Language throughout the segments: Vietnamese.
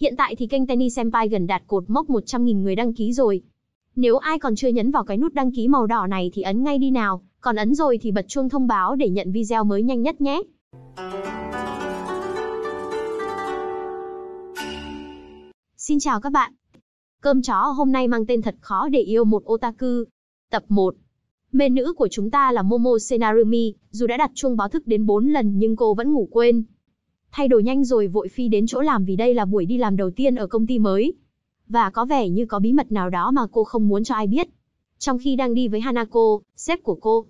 Hiện tại thì kênh Tennis Senpai gần đạt cột mốc 100.000 người đăng ký rồi. Nếu ai còn chưa nhấn vào cái nút đăng ký màu đỏ này thì ấn ngay đi nào, còn ấn rồi thì bật chuông thông báo để nhận video mới nhanh nhất nhé. Xin chào các bạn. Cơm chó hôm nay mang tên thật khó để yêu một otaku. Tập 1 Mê nữ của chúng ta là Momo Senarumi, dù đã đặt chuông báo thức đến 4 lần nhưng cô vẫn ngủ quên thay đổi nhanh rồi vội phi đến chỗ làm vì đây là buổi đi làm đầu tiên ở công ty mới. Và có vẻ như có bí mật nào đó mà cô không muốn cho ai biết. Trong khi đang đi với Hanako, sếp của cô,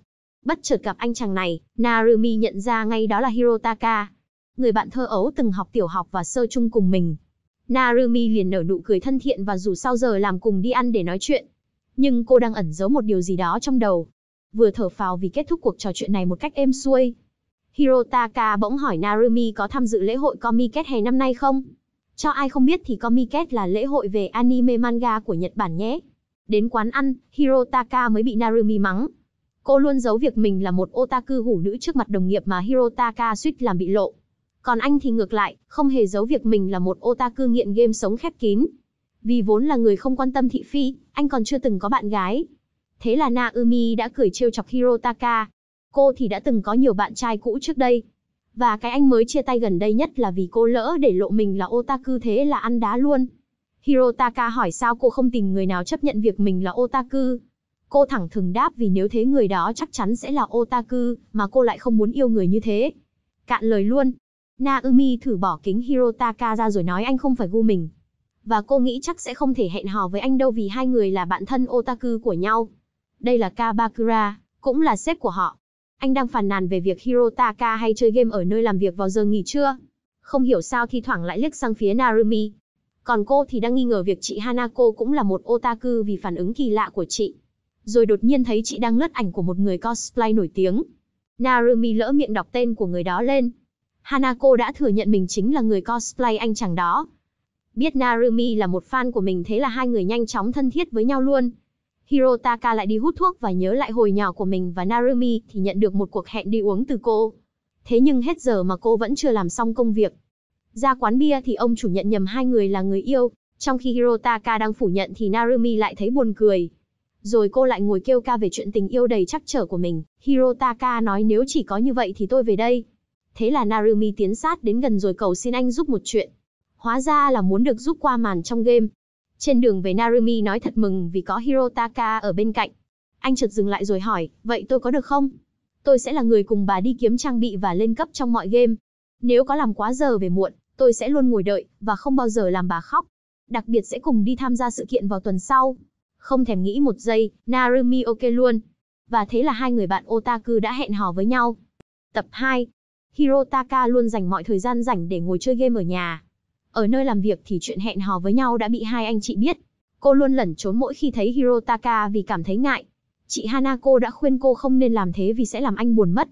bất chợt gặp anh chàng này, Narumi nhận ra ngay đó là Hirotaka, người bạn thơ ấu từng học tiểu học và sơ chung cùng mình. Narumi liền nở nụ cười thân thiện và rủ sau giờ làm cùng đi ăn để nói chuyện. Nhưng cô đang ẩn giấu một điều gì đó trong đầu. Vừa thở phào vì kết thúc cuộc trò chuyện này một cách êm xuôi, Hirotaka bỗng hỏi Narumi có tham dự lễ hội Comiket hè năm nay không? Cho ai không biết thì Comiket là lễ hội về anime manga của Nhật Bản nhé. Đến quán ăn, Hirotaka mới bị Narumi mắng. Cô luôn giấu việc mình là một otaku hủ nữ trước mặt đồng nghiệp mà Hirotaka suýt làm bị lộ. Còn anh thì ngược lại, không hề giấu việc mình là một otaku nghiện game sống khép kín. Vì vốn là người không quan tâm thị phi, anh còn chưa từng có bạn gái. Thế là Naomi đã cười trêu chọc Hirotaka, Cô thì đã từng có nhiều bạn trai cũ trước đây. Và cái anh mới chia tay gần đây nhất là vì cô lỡ để lộ mình là otaku thế là ăn đá luôn. Hirotaka hỏi sao cô không tìm người nào chấp nhận việc mình là otaku. Cô thẳng thừng đáp vì nếu thế người đó chắc chắn sẽ là otaku, mà cô lại không muốn yêu người như thế. Cạn lời luôn. Naomi thử bỏ kính Hirotaka ra rồi nói anh không phải gu mình. Và cô nghĩ chắc sẽ không thể hẹn hò với anh đâu vì hai người là bạn thân otaku của nhau. Đây là Kabakura, cũng là sếp của họ. Anh đang phàn nàn về việc Hirotaka hay chơi game ở nơi làm việc vào giờ nghỉ trưa. Không hiểu sao thi thoảng lại liếc sang phía Narumi. Còn cô thì đang nghi ngờ việc chị Hanako cũng là một otaku vì phản ứng kỳ lạ của chị. Rồi đột nhiên thấy chị đang lướt ảnh của một người cosplay nổi tiếng. Narumi lỡ miệng đọc tên của người đó lên. Hanako đã thừa nhận mình chính là người cosplay anh chàng đó. Biết Narumi là một fan của mình thế là hai người nhanh chóng thân thiết với nhau luôn. Hirotaka lại đi hút thuốc và nhớ lại hồi nhỏ của mình và Narumi thì nhận được một cuộc hẹn đi uống từ cô. Thế nhưng hết giờ mà cô vẫn chưa làm xong công việc. Ra quán bia thì ông chủ nhận nhầm hai người là người yêu, trong khi Hirotaka đang phủ nhận thì Narumi lại thấy buồn cười. Rồi cô lại ngồi kêu ca về chuyện tình yêu đầy trắc trở của mình. Hirotaka nói nếu chỉ có như vậy thì tôi về đây. Thế là Narumi tiến sát đến gần rồi cầu xin anh giúp một chuyện. Hóa ra là muốn được giúp qua màn trong game, trên đường về Narumi nói thật mừng vì có Hirotaka ở bên cạnh. Anh chợt dừng lại rồi hỏi, vậy tôi có được không? Tôi sẽ là người cùng bà đi kiếm trang bị và lên cấp trong mọi game. Nếu có làm quá giờ về muộn, tôi sẽ luôn ngồi đợi, và không bao giờ làm bà khóc. Đặc biệt sẽ cùng đi tham gia sự kiện vào tuần sau. Không thèm nghĩ một giây, Narumi ok luôn. Và thế là hai người bạn otaku đã hẹn hò với nhau. Tập 2 Hirotaka luôn dành mọi thời gian rảnh để ngồi chơi game ở nhà. Ở nơi làm việc thì chuyện hẹn hò với nhau đã bị hai anh chị biết. Cô luôn lẩn trốn mỗi khi thấy Hirotaka vì cảm thấy ngại. Chị Hanako đã khuyên cô không nên làm thế vì sẽ làm anh buồn mất.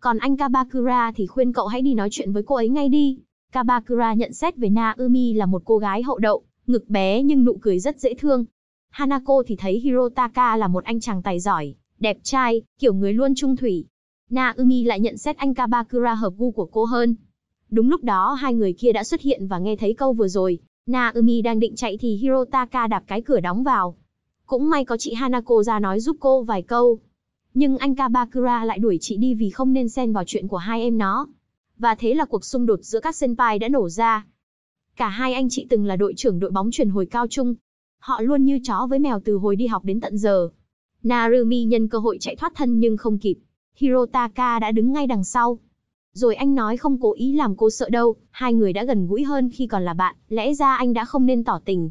Còn anh Kabakura thì khuyên cậu hãy đi nói chuyện với cô ấy ngay đi. Kabakura nhận xét về Naomi là một cô gái hậu đậu, ngực bé nhưng nụ cười rất dễ thương. Hanako thì thấy Hirotaka là một anh chàng tài giỏi, đẹp trai, kiểu người luôn trung thủy. Naomi lại nhận xét anh Kabakura hợp gu của cô hơn. Đúng lúc đó hai người kia đã xuất hiện và nghe thấy câu vừa rồi, Naomi đang định chạy thì Hirotaka đạp cái cửa đóng vào. Cũng may có chị Hanako ra nói giúp cô vài câu. Nhưng anh Kabakura lại đuổi chị đi vì không nên xen vào chuyện của hai em nó. Và thế là cuộc xung đột giữa các senpai đã nổ ra. Cả hai anh chị từng là đội trưởng đội bóng chuyển hồi cao trung. Họ luôn như chó với mèo từ hồi đi học đến tận giờ. Narumi nhân cơ hội chạy thoát thân nhưng không kịp. Hirotaka đã đứng ngay đằng sau, rồi anh nói không cố ý làm cô sợ đâu, hai người đã gần gũi hơn khi còn là bạn, lẽ ra anh đã không nên tỏ tình.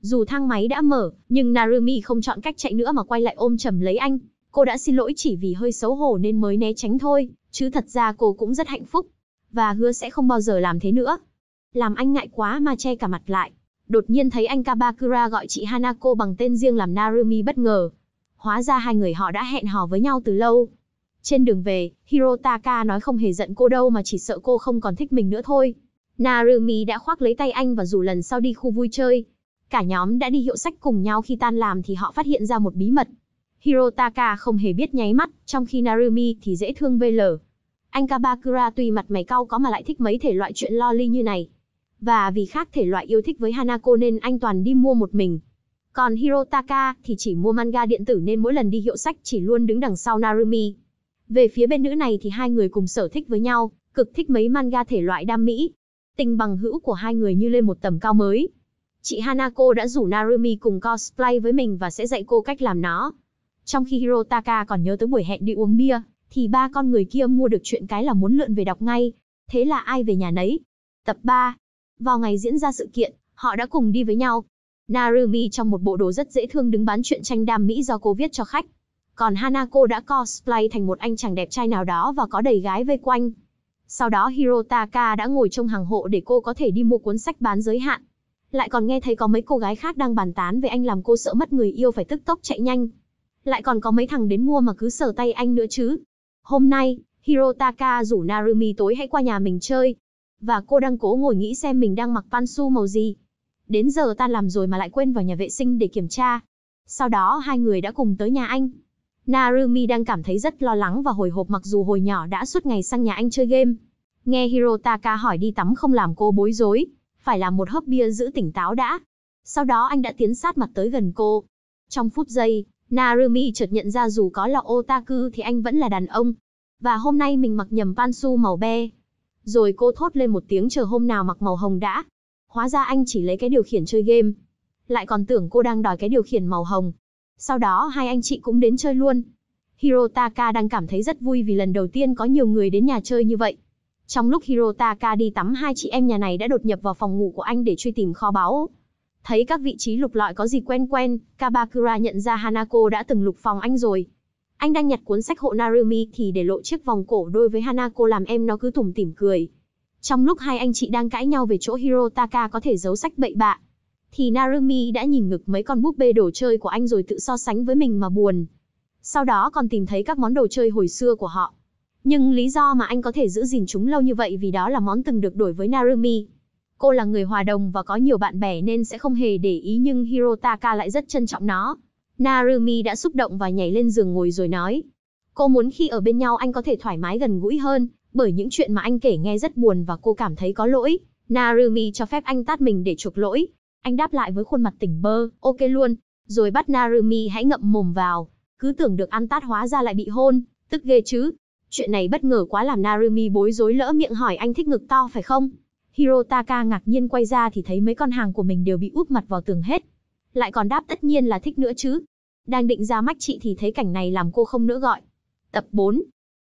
Dù thang máy đã mở, nhưng Narumi không chọn cách chạy nữa mà quay lại ôm chầm lấy anh. Cô đã xin lỗi chỉ vì hơi xấu hổ nên mới né tránh thôi, chứ thật ra cô cũng rất hạnh phúc. Và hứa sẽ không bao giờ làm thế nữa. Làm anh ngại quá mà che cả mặt lại. Đột nhiên thấy anh Kabakura gọi chị Hanako bằng tên riêng làm Narumi bất ngờ. Hóa ra hai người họ đã hẹn hò với nhau từ lâu, trên đường về, Hirotaka nói không hề giận cô đâu mà chỉ sợ cô không còn thích mình nữa thôi. Narumi đã khoác lấy tay anh và rủ lần sau đi khu vui chơi. Cả nhóm đã đi hiệu sách cùng nhau khi tan làm thì họ phát hiện ra một bí mật. Hirotaka không hề biết nháy mắt, trong khi Narumi thì dễ thương lờ. Anh Kabakura tuy mặt mày cau có mà lại thích mấy thể loại chuyện lo ly như này. Và vì khác thể loại yêu thích với Hanako nên anh toàn đi mua một mình. Còn Hirotaka thì chỉ mua manga điện tử nên mỗi lần đi hiệu sách chỉ luôn đứng đằng sau Narumi. Về phía bên nữ này thì hai người cùng sở thích với nhau, cực thích mấy manga thể loại đam mỹ. Tình bằng hữu của hai người như lên một tầm cao mới. Chị Hanako đã rủ Narumi cùng cosplay với mình và sẽ dạy cô cách làm nó. Trong khi Hirotaka còn nhớ tới buổi hẹn đi uống bia, thì ba con người kia mua được chuyện cái là muốn lượn về đọc ngay. Thế là ai về nhà nấy? Tập 3. Vào ngày diễn ra sự kiện, họ đã cùng đi với nhau. Narumi trong một bộ đồ rất dễ thương đứng bán chuyện tranh đam mỹ do cô viết cho khách. Còn Hanako đã cosplay thành một anh chàng đẹp trai nào đó và có đầy gái vây quanh. Sau đó Hirotaka đã ngồi trong hàng hộ để cô có thể đi mua cuốn sách bán giới hạn. Lại còn nghe thấy có mấy cô gái khác đang bàn tán về anh làm cô sợ mất người yêu phải tức tốc chạy nhanh. Lại còn có mấy thằng đến mua mà cứ sờ tay anh nữa chứ. Hôm nay, Hirotaka rủ Narumi tối hãy qua nhà mình chơi. Và cô đang cố ngồi nghĩ xem mình đang mặc pantsu màu gì. Đến giờ ta làm rồi mà lại quên vào nhà vệ sinh để kiểm tra. Sau đó hai người đã cùng tới nhà anh. Narumi đang cảm thấy rất lo lắng và hồi hộp mặc dù hồi nhỏ đã suốt ngày sang nhà anh chơi game. Nghe Hirotaka hỏi đi tắm không làm cô bối rối, phải làm một hớp bia giữ tỉnh táo đã. Sau đó anh đã tiến sát mặt tới gần cô. Trong phút giây, Narumi chợt nhận ra dù có là otaku thì anh vẫn là đàn ông. Và hôm nay mình mặc nhầm pantsu màu be. Rồi cô thốt lên một tiếng chờ hôm nào mặc màu hồng đã. Hóa ra anh chỉ lấy cái điều khiển chơi game. Lại còn tưởng cô đang đòi cái điều khiển màu hồng. Sau đó hai anh chị cũng đến chơi luôn. Hirotaka đang cảm thấy rất vui vì lần đầu tiên có nhiều người đến nhà chơi như vậy. Trong lúc Hirotaka đi tắm hai chị em nhà này đã đột nhập vào phòng ngủ của anh để truy tìm kho báu. Thấy các vị trí lục lọi có gì quen quen, Kabakura nhận ra Hanako đã từng lục phòng anh rồi. Anh đang nhặt cuốn sách hộ Narumi thì để lộ chiếc vòng cổ đôi với Hanako làm em nó cứ thủng tỉm cười. Trong lúc hai anh chị đang cãi nhau về chỗ Hirotaka có thể giấu sách bậy bạ, thì Narumi đã nhìn ngực mấy con búp bê đồ chơi của anh rồi tự so sánh với mình mà buồn. Sau đó còn tìm thấy các món đồ chơi hồi xưa của họ. Nhưng lý do mà anh có thể giữ gìn chúng lâu như vậy vì đó là món từng được đổi với Narumi. Cô là người hòa đồng và có nhiều bạn bè nên sẽ không hề để ý nhưng Hirotaka lại rất trân trọng nó. Narumi đã xúc động và nhảy lên giường ngồi rồi nói. Cô muốn khi ở bên nhau anh có thể thoải mái gần gũi hơn, bởi những chuyện mà anh kể nghe rất buồn và cô cảm thấy có lỗi. Narumi cho phép anh tát mình để chuộc lỗi, anh đáp lại với khuôn mặt tỉnh bơ, ok luôn, rồi bắt Narumi hãy ngậm mồm vào. Cứ tưởng được ăn tát hóa ra lại bị hôn, tức ghê chứ. Chuyện này bất ngờ quá làm Narumi bối rối lỡ miệng hỏi anh thích ngực to phải không? Hirotaka ngạc nhiên quay ra thì thấy mấy con hàng của mình đều bị úp mặt vào tường hết. Lại còn đáp tất nhiên là thích nữa chứ. Đang định ra mắt chị thì thấy cảnh này làm cô không nữa gọi. Tập 4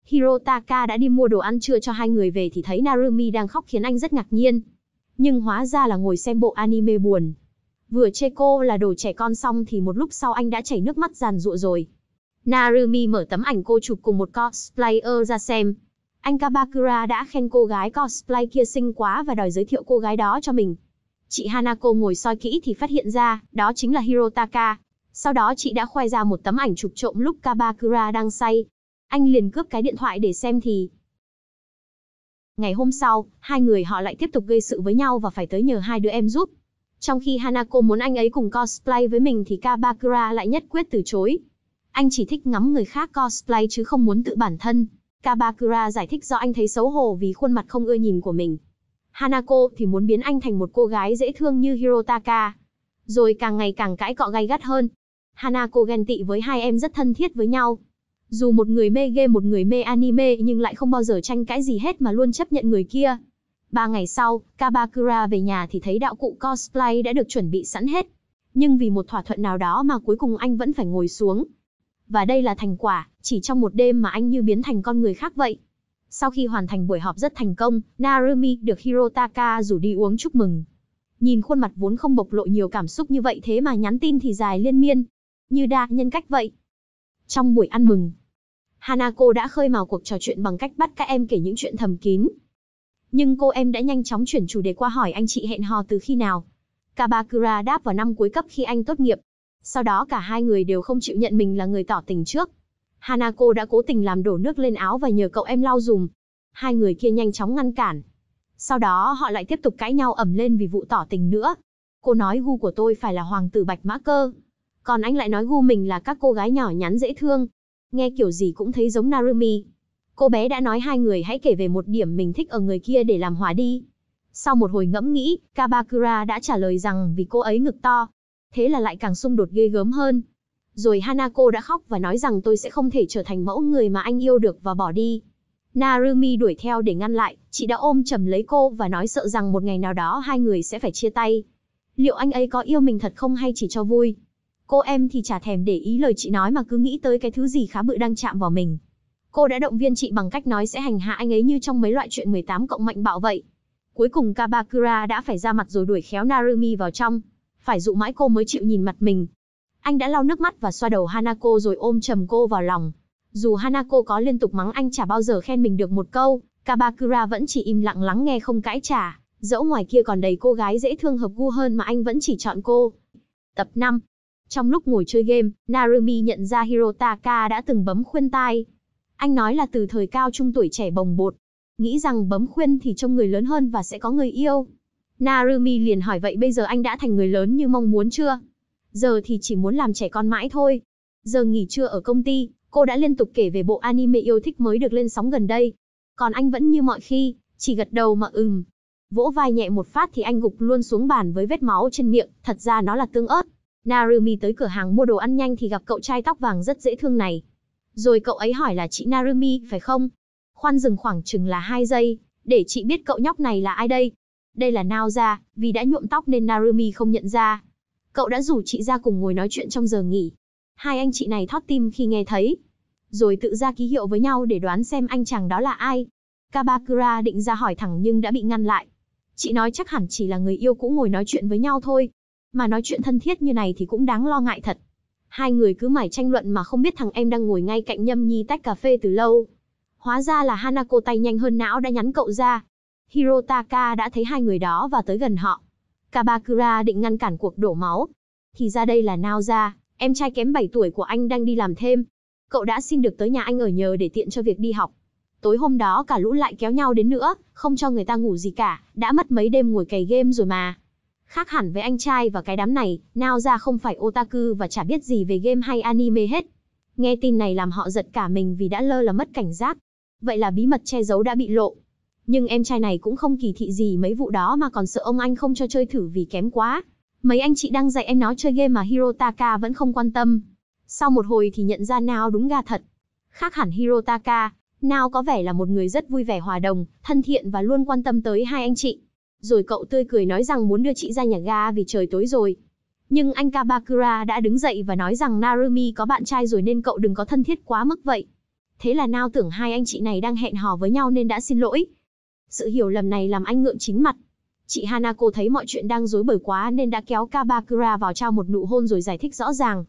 Hirotaka đã đi mua đồ ăn trưa cho hai người về thì thấy Narumi đang khóc khiến anh rất ngạc nhiên nhưng hóa ra là ngồi xem bộ anime buồn. Vừa chê cô là đồ trẻ con xong thì một lúc sau anh đã chảy nước mắt giàn rụa rồi. Narumi mở tấm ảnh cô chụp cùng một cosplayer ra xem. Anh Kabakura đã khen cô gái cosplay kia xinh quá và đòi giới thiệu cô gái đó cho mình. Chị Hanako ngồi soi kỹ thì phát hiện ra, đó chính là Hirotaka. Sau đó chị đã khoe ra một tấm ảnh chụp trộm lúc Kabakura đang say. Anh liền cướp cái điện thoại để xem thì, Ngày hôm sau, hai người họ lại tiếp tục gây sự với nhau và phải tới nhờ hai đứa em giúp. Trong khi Hanako muốn anh ấy cùng cosplay với mình thì Kabakura lại nhất quyết từ chối. Anh chỉ thích ngắm người khác cosplay chứ không muốn tự bản thân. Kabakura giải thích do anh thấy xấu hổ vì khuôn mặt không ưa nhìn của mình. Hanako thì muốn biến anh thành một cô gái dễ thương như Hirotaka. Rồi càng ngày càng cãi cọ gay gắt hơn. Hanako ghen tị với hai em rất thân thiết với nhau, dù một người mê game một người mê anime nhưng lại không bao giờ tranh cãi gì hết mà luôn chấp nhận người kia. Ba ngày sau, Kabakura về nhà thì thấy đạo cụ cosplay đã được chuẩn bị sẵn hết. Nhưng vì một thỏa thuận nào đó mà cuối cùng anh vẫn phải ngồi xuống. Và đây là thành quả, chỉ trong một đêm mà anh như biến thành con người khác vậy. Sau khi hoàn thành buổi họp rất thành công, Narumi được Hirotaka rủ đi uống chúc mừng. Nhìn khuôn mặt vốn không bộc lộ nhiều cảm xúc như vậy thế mà nhắn tin thì dài liên miên. Như đa nhân cách vậy. Trong buổi ăn mừng, Hanako đã khơi mào cuộc trò chuyện bằng cách bắt các em kể những chuyện thầm kín. Nhưng cô em đã nhanh chóng chuyển chủ đề qua hỏi anh chị hẹn hò từ khi nào. Kabakura đáp vào năm cuối cấp khi anh tốt nghiệp. Sau đó cả hai người đều không chịu nhận mình là người tỏ tình trước. Hanako đã cố tình làm đổ nước lên áo và nhờ cậu em lau dùm. Hai người kia nhanh chóng ngăn cản. Sau đó họ lại tiếp tục cãi nhau ẩm lên vì vụ tỏ tình nữa. Cô nói gu của tôi phải là hoàng tử bạch mã cơ. Còn anh lại nói gu mình là các cô gái nhỏ nhắn dễ thương. Nghe kiểu gì cũng thấy giống Narumi. Cô bé đã nói hai người hãy kể về một điểm mình thích ở người kia để làm hòa đi. Sau một hồi ngẫm nghĩ, Kabakura đã trả lời rằng vì cô ấy ngực to. Thế là lại càng xung đột ghê gớm hơn. Rồi Hanako đã khóc và nói rằng tôi sẽ không thể trở thành mẫu người mà anh yêu được và bỏ đi. Narumi đuổi theo để ngăn lại, chị đã ôm chầm lấy cô và nói sợ rằng một ngày nào đó hai người sẽ phải chia tay. Liệu anh ấy có yêu mình thật không hay chỉ cho vui? Cô em thì chả thèm để ý lời chị nói mà cứ nghĩ tới cái thứ gì khá bự đang chạm vào mình. Cô đã động viên chị bằng cách nói sẽ hành hạ anh ấy như trong mấy loại chuyện 18 cộng mạnh bạo vậy. Cuối cùng Kabakura đã phải ra mặt rồi đuổi khéo Narumi vào trong. Phải dụ mãi cô mới chịu nhìn mặt mình. Anh đã lau nước mắt và xoa đầu Hanako rồi ôm chầm cô vào lòng. Dù Hanako có liên tục mắng anh chả bao giờ khen mình được một câu, Kabakura vẫn chỉ im lặng lắng nghe không cãi trả, dẫu ngoài kia còn đầy cô gái dễ thương hợp gu hơn mà anh vẫn chỉ chọn cô. Tập 5 trong lúc ngồi chơi game, Narumi nhận ra Hirotaka đã từng bấm khuyên tai. Anh nói là từ thời cao trung tuổi trẻ bồng bột, nghĩ rằng bấm khuyên thì trông người lớn hơn và sẽ có người yêu. Narumi liền hỏi vậy bây giờ anh đã thành người lớn như mong muốn chưa? Giờ thì chỉ muốn làm trẻ con mãi thôi. Giờ nghỉ trưa ở công ty, cô đã liên tục kể về bộ anime yêu thích mới được lên sóng gần đây. Còn anh vẫn như mọi khi, chỉ gật đầu mà ừm. Vỗ vai nhẹ một phát thì anh gục luôn xuống bàn với vết máu trên miệng, thật ra nó là tương ớt. Narumi tới cửa hàng mua đồ ăn nhanh thì gặp cậu trai tóc vàng rất dễ thương này. Rồi cậu ấy hỏi là chị Narumi, phải không? Khoan dừng khoảng chừng là 2 giây, để chị biết cậu nhóc này là ai đây. Đây là Naoya, vì đã nhuộm tóc nên Narumi không nhận ra. Cậu đã rủ chị ra cùng ngồi nói chuyện trong giờ nghỉ. Hai anh chị này thót tim khi nghe thấy. Rồi tự ra ký hiệu với nhau để đoán xem anh chàng đó là ai. Kabakura định ra hỏi thẳng nhưng đã bị ngăn lại. Chị nói chắc hẳn chỉ là người yêu cũ ngồi nói chuyện với nhau thôi mà nói chuyện thân thiết như này thì cũng đáng lo ngại thật. Hai người cứ mải tranh luận mà không biết thằng em đang ngồi ngay cạnh Nhâm Nhi tách cà phê từ lâu. Hóa ra là Hanako tay nhanh hơn não đã nhắn cậu ra. Hirotaka đã thấy hai người đó và tới gần họ. Kabakura định ngăn cản cuộc đổ máu. Thì ra đây là Nao ra. em trai kém 7 tuổi của anh đang đi làm thêm. Cậu đã xin được tới nhà anh ở nhờ để tiện cho việc đi học. Tối hôm đó cả lũ lại kéo nhau đến nữa, không cho người ta ngủ gì cả, đã mất mấy đêm ngồi cày game rồi mà. Khác hẳn với anh trai và cái đám này, nào ra không phải otaku và chả biết gì về game hay anime hết. Nghe tin này làm họ giật cả mình vì đã lơ là mất cảnh giác. Vậy là bí mật che giấu đã bị lộ. Nhưng em trai này cũng không kỳ thị gì mấy vụ đó mà còn sợ ông anh không cho chơi thử vì kém quá. Mấy anh chị đang dạy em nó chơi game mà Hirotaka vẫn không quan tâm. Sau một hồi thì nhận ra Nao đúng ga thật. Khác hẳn Hirotaka, Nao có vẻ là một người rất vui vẻ hòa đồng, thân thiện và luôn quan tâm tới hai anh chị rồi cậu tươi cười nói rằng muốn đưa chị ra nhà ga vì trời tối rồi. Nhưng anh Kabakura đã đứng dậy và nói rằng Narumi có bạn trai rồi nên cậu đừng có thân thiết quá mức vậy. Thế là Nao tưởng hai anh chị này đang hẹn hò với nhau nên đã xin lỗi. Sự hiểu lầm này làm anh ngượng chính mặt. Chị Hanako thấy mọi chuyện đang rối bời quá nên đã kéo Kabakura vào trao một nụ hôn rồi giải thích rõ ràng.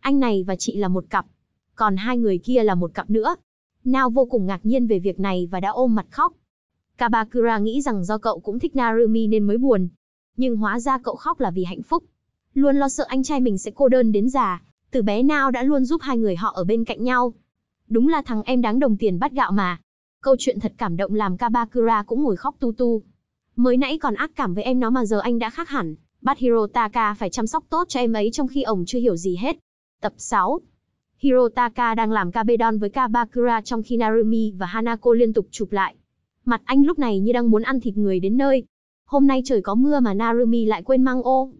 Anh này và chị là một cặp, còn hai người kia là một cặp nữa. Nao vô cùng ngạc nhiên về việc này và đã ôm mặt khóc. Kabakura nghĩ rằng do cậu cũng thích Narumi nên mới buồn. Nhưng hóa ra cậu khóc là vì hạnh phúc. Luôn lo sợ anh trai mình sẽ cô đơn đến già, từ bé nào đã luôn giúp hai người họ ở bên cạnh nhau. Đúng là thằng em đáng đồng tiền bắt gạo mà. Câu chuyện thật cảm động làm Kabakura cũng ngồi khóc tu tu. Mới nãy còn ác cảm với em nó mà giờ anh đã khác hẳn, bắt Hirotaka phải chăm sóc tốt cho em ấy trong khi ổng chưa hiểu gì hết. Tập 6 Hirotaka đang làm kabedon với Kabakura trong khi Narumi và Hanako liên tục chụp lại. Mặt anh lúc này như đang muốn ăn thịt người đến nơi. Hôm nay trời có mưa mà Narumi lại quên mang ô.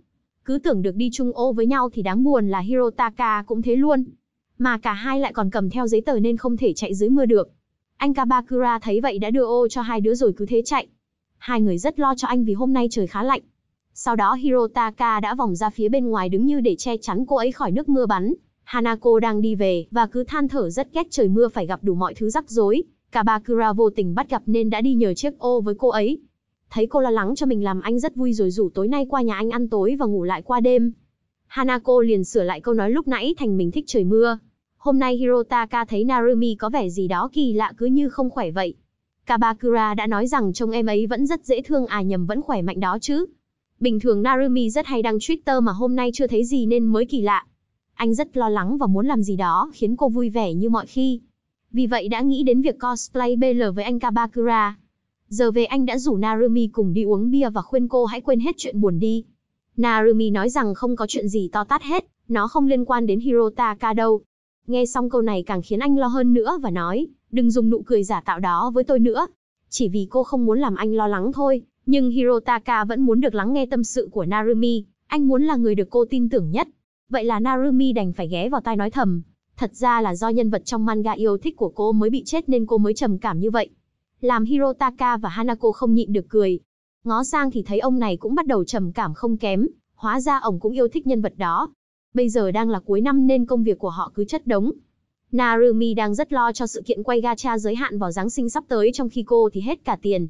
Cứ tưởng được đi chung ô với nhau thì đáng buồn là Hirotaka cũng thế luôn. Mà cả hai lại còn cầm theo giấy tờ nên không thể chạy dưới mưa được. Anh Kabakura thấy vậy đã đưa ô cho hai đứa rồi cứ thế chạy. Hai người rất lo cho anh vì hôm nay trời khá lạnh. Sau đó Hirotaka đã vòng ra phía bên ngoài đứng như để che chắn cô ấy khỏi nước mưa bắn. Hanako đang đi về và cứ than thở rất ghét trời mưa phải gặp đủ mọi thứ rắc rối, Kabakura vô tình bắt gặp nên đã đi nhờ chiếc ô với cô ấy. Thấy cô lo lắng cho mình làm anh rất vui rồi rủ tối nay qua nhà anh ăn tối và ngủ lại qua đêm. Hanako liền sửa lại câu nói lúc nãy thành mình thích trời mưa. Hôm nay Hirotaka thấy Narumi có vẻ gì đó kỳ lạ cứ như không khỏe vậy. Kabakura đã nói rằng trông em ấy vẫn rất dễ thương à nhầm vẫn khỏe mạnh đó chứ. Bình thường Narumi rất hay đăng Twitter mà hôm nay chưa thấy gì nên mới kỳ lạ. Anh rất lo lắng và muốn làm gì đó khiến cô vui vẻ như mọi khi vì vậy đã nghĩ đến việc cosplay BL với anh Kabakura. Giờ về anh đã rủ Narumi cùng đi uống bia và khuyên cô hãy quên hết chuyện buồn đi. Narumi nói rằng không có chuyện gì to tát hết, nó không liên quan đến Hirotaka đâu. Nghe xong câu này càng khiến anh lo hơn nữa và nói, đừng dùng nụ cười giả tạo đó với tôi nữa. Chỉ vì cô không muốn làm anh lo lắng thôi, nhưng Hirotaka vẫn muốn được lắng nghe tâm sự của Narumi, anh muốn là người được cô tin tưởng nhất. Vậy là Narumi đành phải ghé vào tai nói thầm, Thật ra là do nhân vật trong manga yêu thích của cô mới bị chết nên cô mới trầm cảm như vậy. Làm Hirotaka và Hanako không nhịn được cười. Ngó sang thì thấy ông này cũng bắt đầu trầm cảm không kém, hóa ra ông cũng yêu thích nhân vật đó. Bây giờ đang là cuối năm nên công việc của họ cứ chất đống. Narumi đang rất lo cho sự kiện quay gacha giới hạn vào Giáng sinh sắp tới trong khi cô thì hết cả tiền.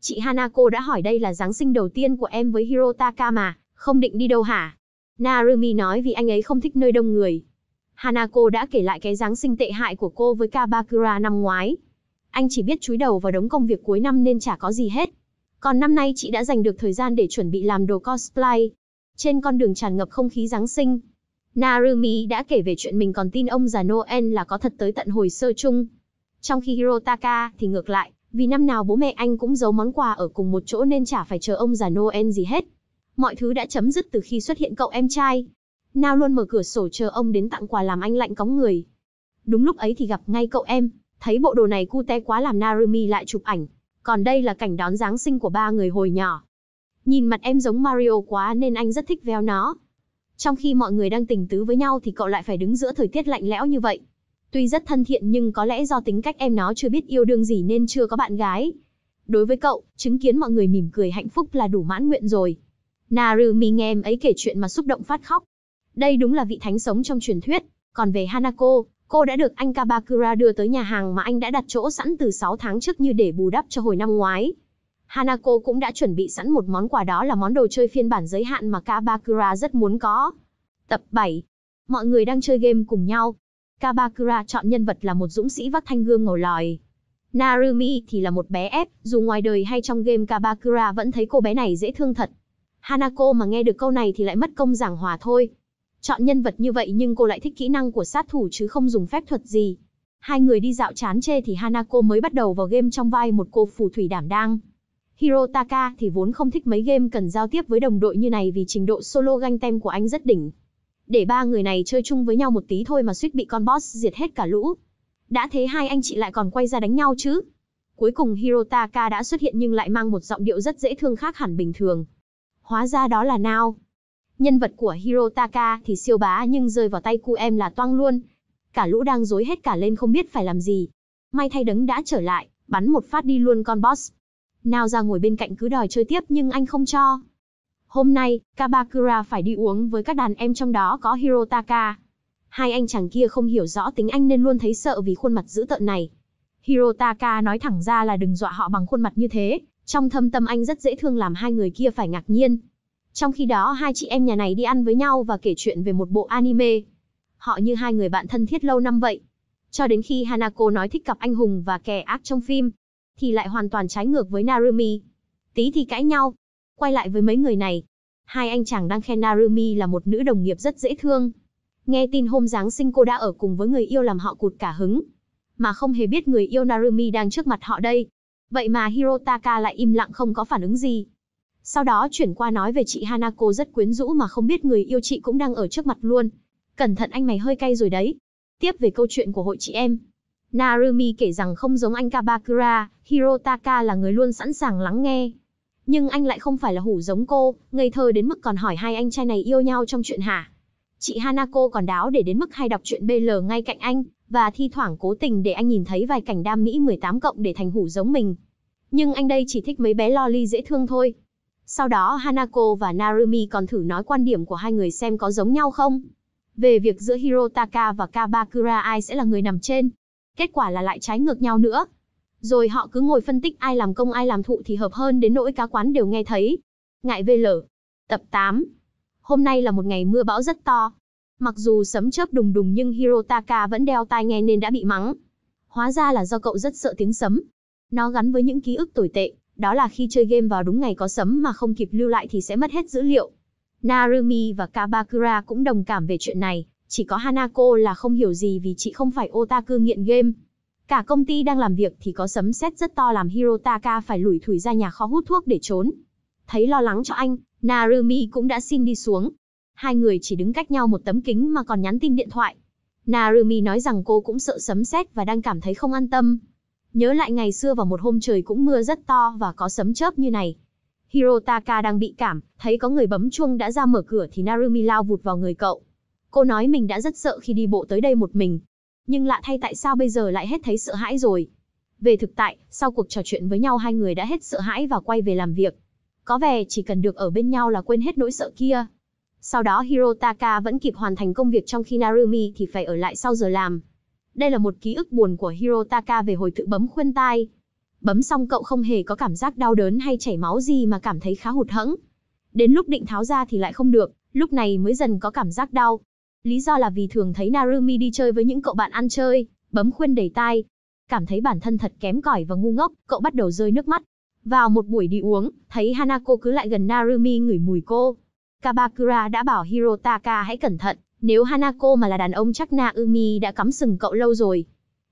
Chị Hanako đã hỏi đây là Giáng sinh đầu tiên của em với Hirotaka mà, không định đi đâu hả? Narumi nói vì anh ấy không thích nơi đông người, Hanako đã kể lại cái dáng sinh tệ hại của cô với Kabakura năm ngoái. Anh chỉ biết chúi đầu vào đống công việc cuối năm nên chả có gì hết. Còn năm nay chị đã dành được thời gian để chuẩn bị làm đồ cosplay. Trên con đường tràn ngập không khí Giáng sinh, Narumi đã kể về chuyện mình còn tin ông già Noel là có thật tới tận hồi sơ chung. Trong khi Hirotaka thì ngược lại, vì năm nào bố mẹ anh cũng giấu món quà ở cùng một chỗ nên chả phải chờ ông già Noel gì hết. Mọi thứ đã chấm dứt từ khi xuất hiện cậu em trai, nào luôn mở cửa sổ chờ ông đến tặng quà làm anh lạnh cóng người. Đúng lúc ấy thì gặp ngay cậu em, thấy bộ đồ này cute quá làm Narumi lại chụp ảnh. Còn đây là cảnh đón Giáng sinh của ba người hồi nhỏ. Nhìn mặt em giống Mario quá nên anh rất thích veo nó. Trong khi mọi người đang tình tứ với nhau thì cậu lại phải đứng giữa thời tiết lạnh lẽo như vậy. Tuy rất thân thiện nhưng có lẽ do tính cách em nó chưa biết yêu đương gì nên chưa có bạn gái. Đối với cậu, chứng kiến mọi người mỉm cười hạnh phúc là đủ mãn nguyện rồi. Narumi nghe em ấy kể chuyện mà xúc động phát khóc. Đây đúng là vị thánh sống trong truyền thuyết. Còn về Hanako, cô đã được anh Kabakura đưa tới nhà hàng mà anh đã đặt chỗ sẵn từ 6 tháng trước như để bù đắp cho hồi năm ngoái. Hanako cũng đã chuẩn bị sẵn một món quà đó là món đồ chơi phiên bản giới hạn mà Kabakura rất muốn có. Tập 7 Mọi người đang chơi game cùng nhau. Kabakura chọn nhân vật là một dũng sĩ vác thanh gươm ngầu lòi. Narumi thì là một bé ép, dù ngoài đời hay trong game Kabakura vẫn thấy cô bé này dễ thương thật. Hanako mà nghe được câu này thì lại mất công giảng hòa thôi, Chọn nhân vật như vậy nhưng cô lại thích kỹ năng của sát thủ chứ không dùng phép thuật gì. Hai người đi dạo chán chê thì Hanako mới bắt đầu vào game trong vai một cô phù thủy đảm đang. Hirotaka thì vốn không thích mấy game cần giao tiếp với đồng đội như này vì trình độ solo ganh tem của anh rất đỉnh. Để ba người này chơi chung với nhau một tí thôi mà suýt bị con boss diệt hết cả lũ. Đã thế hai anh chị lại còn quay ra đánh nhau chứ. Cuối cùng Hirotaka đã xuất hiện nhưng lại mang một giọng điệu rất dễ thương khác hẳn bình thường. Hóa ra đó là Nao, Nhân vật của Hirotaka thì siêu bá nhưng rơi vào tay cu em là toang luôn. Cả lũ đang dối hết cả lên không biết phải làm gì. May thay đấng đã trở lại, bắn một phát đi luôn con boss. Nào ra ngồi bên cạnh cứ đòi chơi tiếp nhưng anh không cho. Hôm nay, Kabakura phải đi uống với các đàn em trong đó có Hirotaka. Hai anh chàng kia không hiểu rõ tính anh nên luôn thấy sợ vì khuôn mặt dữ tợn này. Hirotaka nói thẳng ra là đừng dọa họ bằng khuôn mặt như thế, trong thâm tâm anh rất dễ thương làm hai người kia phải ngạc nhiên. Trong khi đó hai chị em nhà này đi ăn với nhau và kể chuyện về một bộ anime. Họ như hai người bạn thân thiết lâu năm vậy. Cho đến khi Hanako nói thích cặp anh hùng và kẻ ác trong phim, thì lại hoàn toàn trái ngược với Narumi. Tí thì cãi nhau. Quay lại với mấy người này, hai anh chàng đang khen Narumi là một nữ đồng nghiệp rất dễ thương. Nghe tin hôm Giáng sinh cô đã ở cùng với người yêu làm họ cụt cả hứng. Mà không hề biết người yêu Narumi đang trước mặt họ đây. Vậy mà Hirotaka lại im lặng không có phản ứng gì. Sau đó chuyển qua nói về chị Hanako rất quyến rũ mà không biết người yêu chị cũng đang ở trước mặt luôn. Cẩn thận anh mày hơi cay rồi đấy. Tiếp về câu chuyện của hội chị em. Narumi kể rằng không giống anh Kabakura, Hirotaka là người luôn sẵn sàng lắng nghe. Nhưng anh lại không phải là hủ giống cô, ngây thơ đến mức còn hỏi hai anh trai này yêu nhau trong chuyện hả? Chị Hanako còn đáo để đến mức hay đọc truyện BL ngay cạnh anh, và thi thoảng cố tình để anh nhìn thấy vài cảnh đam mỹ 18 cộng để thành hủ giống mình. Nhưng anh đây chỉ thích mấy bé loli dễ thương thôi. Sau đó Hanako và Narumi còn thử nói quan điểm của hai người xem có giống nhau không. Về việc giữa Hirotaka và Kabakura ai sẽ là người nằm trên. Kết quả là lại trái ngược nhau nữa. Rồi họ cứ ngồi phân tích ai làm công ai làm thụ thì hợp hơn đến nỗi cá quán đều nghe thấy. Ngại VL. Tập 8 Hôm nay là một ngày mưa bão rất to. Mặc dù sấm chớp đùng đùng nhưng Hirotaka vẫn đeo tai nghe nên đã bị mắng. Hóa ra là do cậu rất sợ tiếng sấm. Nó gắn với những ký ức tồi tệ, đó là khi chơi game vào đúng ngày có sấm mà không kịp lưu lại thì sẽ mất hết dữ liệu. Narumi và Kabakura cũng đồng cảm về chuyện này, chỉ có Hanako là không hiểu gì vì chị không phải otaku nghiện game. Cả công ty đang làm việc thì có sấm sét rất to làm Hirotaka phải lủi thủi ra nhà kho hút thuốc để trốn. Thấy lo lắng cho anh, Narumi cũng đã xin đi xuống. Hai người chỉ đứng cách nhau một tấm kính mà còn nhắn tin điện thoại. Narumi nói rằng cô cũng sợ sấm sét và đang cảm thấy không an tâm. Nhớ lại ngày xưa vào một hôm trời cũng mưa rất to và có sấm chớp như này. Hirotaka đang bị cảm, thấy có người bấm chuông đã ra mở cửa thì Narumi lao vụt vào người cậu. Cô nói mình đã rất sợ khi đi bộ tới đây một mình. Nhưng lạ thay tại sao bây giờ lại hết thấy sợ hãi rồi. Về thực tại, sau cuộc trò chuyện với nhau hai người đã hết sợ hãi và quay về làm việc. Có vẻ chỉ cần được ở bên nhau là quên hết nỗi sợ kia. Sau đó Hirotaka vẫn kịp hoàn thành công việc trong khi Narumi thì phải ở lại sau giờ làm. Đây là một ký ức buồn của Hirotaka về hồi tự bấm khuyên tai. Bấm xong cậu không hề có cảm giác đau đớn hay chảy máu gì mà cảm thấy khá hụt hẫng. Đến lúc định tháo ra thì lại không được, lúc này mới dần có cảm giác đau. Lý do là vì thường thấy Narumi đi chơi với những cậu bạn ăn chơi, bấm khuyên đầy tai. Cảm thấy bản thân thật kém cỏi và ngu ngốc, cậu bắt đầu rơi nước mắt. Vào một buổi đi uống, thấy Hanako cứ lại gần Narumi ngửi mùi cô. Kabakura đã bảo Hirotaka hãy cẩn thận, nếu Hanako mà là đàn ông chắc Naomi đã cắm sừng cậu lâu rồi.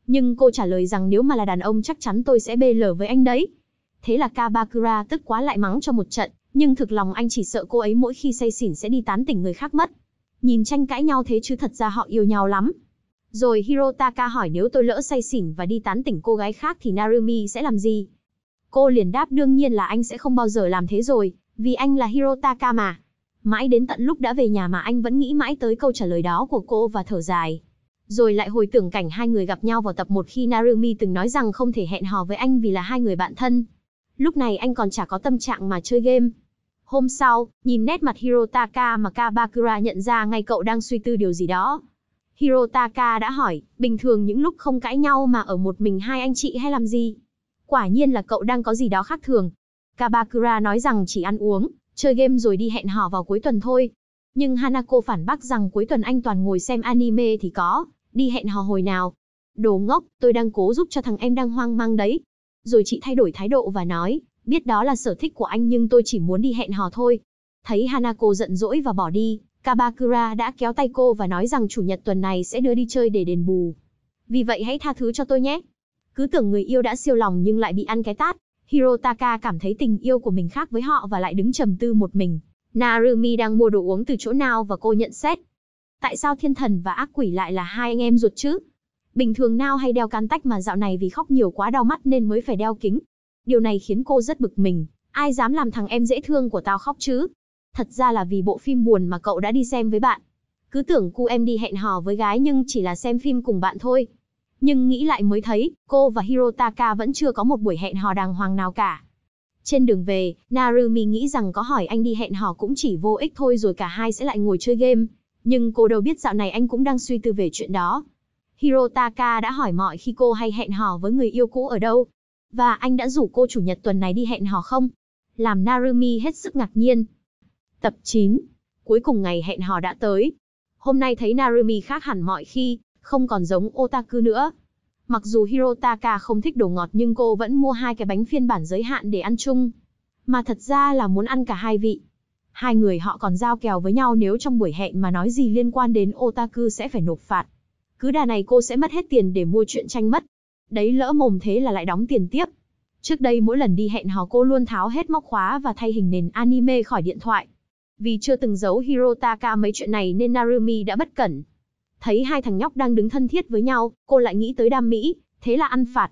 Nhưng cô trả lời rằng nếu mà là đàn ông chắc chắn tôi sẽ bê lở với anh đấy. Thế là Kabakura tức quá lại mắng cho một trận, nhưng thực lòng anh chỉ sợ cô ấy mỗi khi say xỉn sẽ đi tán tỉnh người khác mất. Nhìn tranh cãi nhau thế chứ thật ra họ yêu nhau lắm. Rồi Hirotaka hỏi nếu tôi lỡ say xỉn và đi tán tỉnh cô gái khác thì Narumi sẽ làm gì? Cô liền đáp đương nhiên là anh sẽ không bao giờ làm thế rồi, vì anh là Hirotaka mà. Mãi đến tận lúc đã về nhà mà anh vẫn nghĩ mãi tới câu trả lời đó của cô và thở dài. Rồi lại hồi tưởng cảnh hai người gặp nhau vào tập 1 khi Narumi từng nói rằng không thể hẹn hò với anh vì là hai người bạn thân. Lúc này anh còn chả có tâm trạng mà chơi game. Hôm sau, nhìn nét mặt Hirotaka mà Kabakura nhận ra ngay cậu đang suy tư điều gì đó. Hirotaka đã hỏi, bình thường những lúc không cãi nhau mà ở một mình hai anh chị hay làm gì? Quả nhiên là cậu đang có gì đó khác thường. Kabakura nói rằng chỉ ăn uống, chơi game rồi đi hẹn hò vào cuối tuần thôi. Nhưng Hanako phản bác rằng cuối tuần anh toàn ngồi xem anime thì có, đi hẹn hò hồi nào. Đồ ngốc, tôi đang cố giúp cho thằng em đang hoang mang đấy. Rồi chị thay đổi thái độ và nói, biết đó là sở thích của anh nhưng tôi chỉ muốn đi hẹn hò thôi. Thấy Hanako giận dỗi và bỏ đi, Kabakura đã kéo tay cô và nói rằng chủ nhật tuần này sẽ đưa đi chơi để đền bù. Vì vậy hãy tha thứ cho tôi nhé. Cứ tưởng người yêu đã siêu lòng nhưng lại bị ăn cái tát. Hirotaka cảm thấy tình yêu của mình khác với họ và lại đứng trầm tư một mình. Narumi đang mua đồ uống từ chỗ nào và cô nhận xét. Tại sao thiên thần và ác quỷ lại là hai anh em ruột chứ? Bình thường nào hay đeo can tách mà dạo này vì khóc nhiều quá đau mắt nên mới phải đeo kính. Điều này khiến cô rất bực mình. Ai dám làm thằng em dễ thương của tao khóc chứ? Thật ra là vì bộ phim buồn mà cậu đã đi xem với bạn. Cứ tưởng cu em đi hẹn hò với gái nhưng chỉ là xem phim cùng bạn thôi nhưng nghĩ lại mới thấy, cô và Hirotaka vẫn chưa có một buổi hẹn hò đàng hoàng nào cả. Trên đường về, Narumi nghĩ rằng có hỏi anh đi hẹn hò cũng chỉ vô ích thôi rồi cả hai sẽ lại ngồi chơi game. Nhưng cô đâu biết dạo này anh cũng đang suy tư về chuyện đó. Hirotaka đã hỏi mọi khi cô hay hẹn hò với người yêu cũ ở đâu. Và anh đã rủ cô chủ nhật tuần này đi hẹn hò không? Làm Narumi hết sức ngạc nhiên. Tập 9 Cuối cùng ngày hẹn hò đã tới. Hôm nay thấy Narumi khác hẳn mọi khi, không còn giống otaku nữa. Mặc dù Hirotaka không thích đồ ngọt nhưng cô vẫn mua hai cái bánh phiên bản giới hạn để ăn chung. Mà thật ra là muốn ăn cả hai vị. Hai người họ còn giao kèo với nhau nếu trong buổi hẹn mà nói gì liên quan đến otaku sẽ phải nộp phạt. Cứ đà này cô sẽ mất hết tiền để mua chuyện tranh mất. Đấy lỡ mồm thế là lại đóng tiền tiếp. Trước đây mỗi lần đi hẹn hò cô luôn tháo hết móc khóa và thay hình nền anime khỏi điện thoại. Vì chưa từng giấu Hirotaka mấy chuyện này nên Narumi đã bất cẩn, Thấy hai thằng nhóc đang đứng thân thiết với nhau, cô lại nghĩ tới đam mỹ, thế là ăn phạt.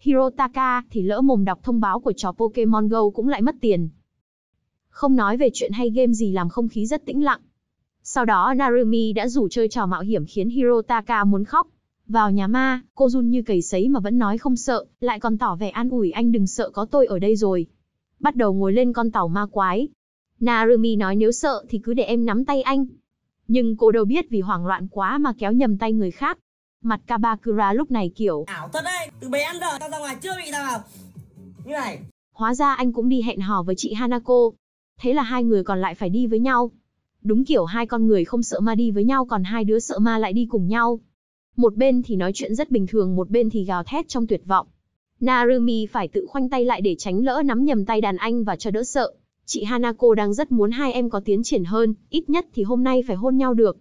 Hirotaka thì lỡ mồm đọc thông báo của trò Pokemon Go cũng lại mất tiền. Không nói về chuyện hay game gì làm không khí rất tĩnh lặng. Sau đó Narumi đã rủ chơi trò mạo hiểm khiến Hirotaka muốn khóc. Vào nhà ma, cô run như cầy sấy mà vẫn nói không sợ, lại còn tỏ vẻ an ủi anh đừng sợ có tôi ở đây rồi. Bắt đầu ngồi lên con tàu ma quái. Narumi nói nếu sợ thì cứ để em nắm tay anh, nhưng cô đâu biết vì hoảng loạn quá mà kéo nhầm tay người khác. Mặt Kabakura lúc này kiểu ảo thật đấy, từ bé ăn giờ tao ra ngoài chưa bị tao vào. Như này. Hóa ra anh cũng đi hẹn hò với chị Hanako. Thế là hai người còn lại phải đi với nhau. Đúng kiểu hai con người không sợ ma đi với nhau còn hai đứa sợ ma lại đi cùng nhau. Một bên thì nói chuyện rất bình thường, một bên thì gào thét trong tuyệt vọng. Narumi phải tự khoanh tay lại để tránh lỡ nắm nhầm tay đàn anh và cho đỡ sợ chị Hanako đang rất muốn hai em có tiến triển hơn, ít nhất thì hôm nay phải hôn nhau được.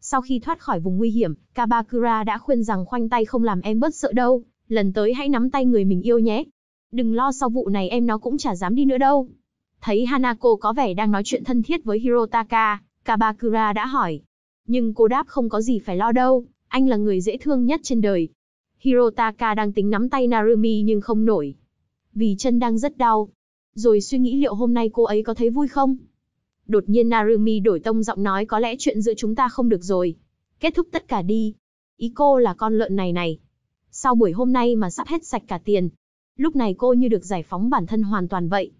Sau khi thoát khỏi vùng nguy hiểm, Kabakura đã khuyên rằng khoanh tay không làm em bớt sợ đâu, lần tới hãy nắm tay người mình yêu nhé. Đừng lo sau vụ này em nó cũng chả dám đi nữa đâu. Thấy Hanako có vẻ đang nói chuyện thân thiết với Hirotaka, Kabakura đã hỏi. Nhưng cô đáp không có gì phải lo đâu, anh là người dễ thương nhất trên đời. Hirotaka đang tính nắm tay Narumi nhưng không nổi. Vì chân đang rất đau, rồi suy nghĩ liệu hôm nay cô ấy có thấy vui không. Đột nhiên Narumi đổi tông giọng nói có lẽ chuyện giữa chúng ta không được rồi. Kết thúc tất cả đi. Ý cô là con lợn này này. Sau buổi hôm nay mà sắp hết sạch cả tiền. Lúc này cô như được giải phóng bản thân hoàn toàn vậy.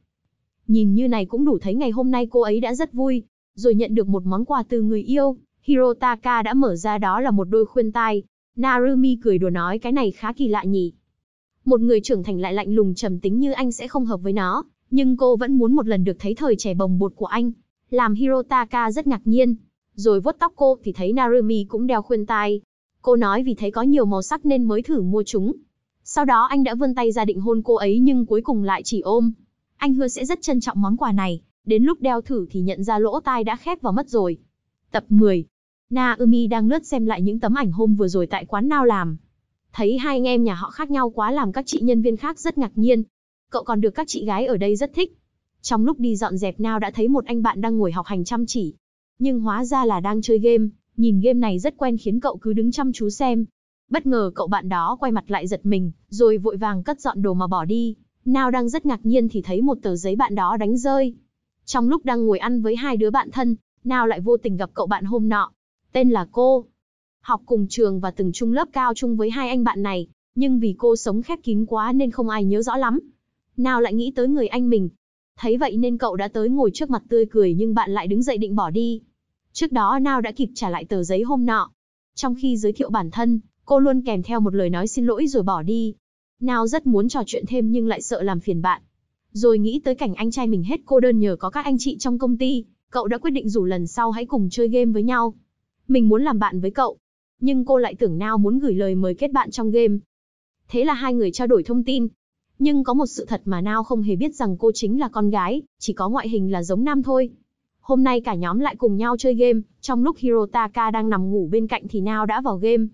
Nhìn như này cũng đủ thấy ngày hôm nay cô ấy đã rất vui, rồi nhận được một món quà từ người yêu, Hirotaka đã mở ra đó là một đôi khuyên tai. Narumi cười đùa nói cái này khá kỳ lạ nhỉ. Một người trưởng thành lại lạnh lùng trầm tính như anh sẽ không hợp với nó, nhưng cô vẫn muốn một lần được thấy thời trẻ bồng bột của anh, làm Hirotaka rất ngạc nhiên. Rồi vuốt tóc cô thì thấy Narumi cũng đeo khuyên tai. Cô nói vì thấy có nhiều màu sắc nên mới thử mua chúng. Sau đó anh đã vươn tay ra định hôn cô ấy nhưng cuối cùng lại chỉ ôm. Anh hứa sẽ rất trân trọng món quà này, đến lúc đeo thử thì nhận ra lỗ tai đã khép và mất rồi. Tập 10 Naomi đang lướt xem lại những tấm ảnh hôm vừa rồi tại quán nào làm. Thấy hai anh em nhà họ khác nhau quá làm các chị nhân viên khác rất ngạc nhiên, cậu còn được các chị gái ở đây rất thích. Trong lúc đi dọn dẹp nào đã thấy một anh bạn đang ngồi học hành chăm chỉ. Nhưng hóa ra là đang chơi game, nhìn game này rất quen khiến cậu cứ đứng chăm chú xem. Bất ngờ cậu bạn đó quay mặt lại giật mình, rồi vội vàng cất dọn đồ mà bỏ đi. Nào đang rất ngạc nhiên thì thấy một tờ giấy bạn đó đánh rơi. Trong lúc đang ngồi ăn với hai đứa bạn thân, Nào lại vô tình gặp cậu bạn hôm nọ. Tên là cô. Học cùng trường và từng chung lớp cao chung với hai anh bạn này, nhưng vì cô sống khép kín quá nên không ai nhớ rõ lắm nào lại nghĩ tới người anh mình. Thấy vậy nên cậu đã tới ngồi trước mặt tươi cười nhưng bạn lại đứng dậy định bỏ đi. Trước đó nào đã kịp trả lại tờ giấy hôm nọ. Trong khi giới thiệu bản thân, cô luôn kèm theo một lời nói xin lỗi rồi bỏ đi. Nào rất muốn trò chuyện thêm nhưng lại sợ làm phiền bạn. Rồi nghĩ tới cảnh anh trai mình hết cô đơn nhờ có các anh chị trong công ty, cậu đã quyết định rủ lần sau hãy cùng chơi game với nhau. Mình muốn làm bạn với cậu. Nhưng cô lại tưởng Nào muốn gửi lời mời kết bạn trong game. Thế là hai người trao đổi thông tin, nhưng có một sự thật mà Nao không hề biết rằng cô chính là con gái, chỉ có ngoại hình là giống nam thôi. Hôm nay cả nhóm lại cùng nhau chơi game, trong lúc Hirotaka đang nằm ngủ bên cạnh thì Nao đã vào game.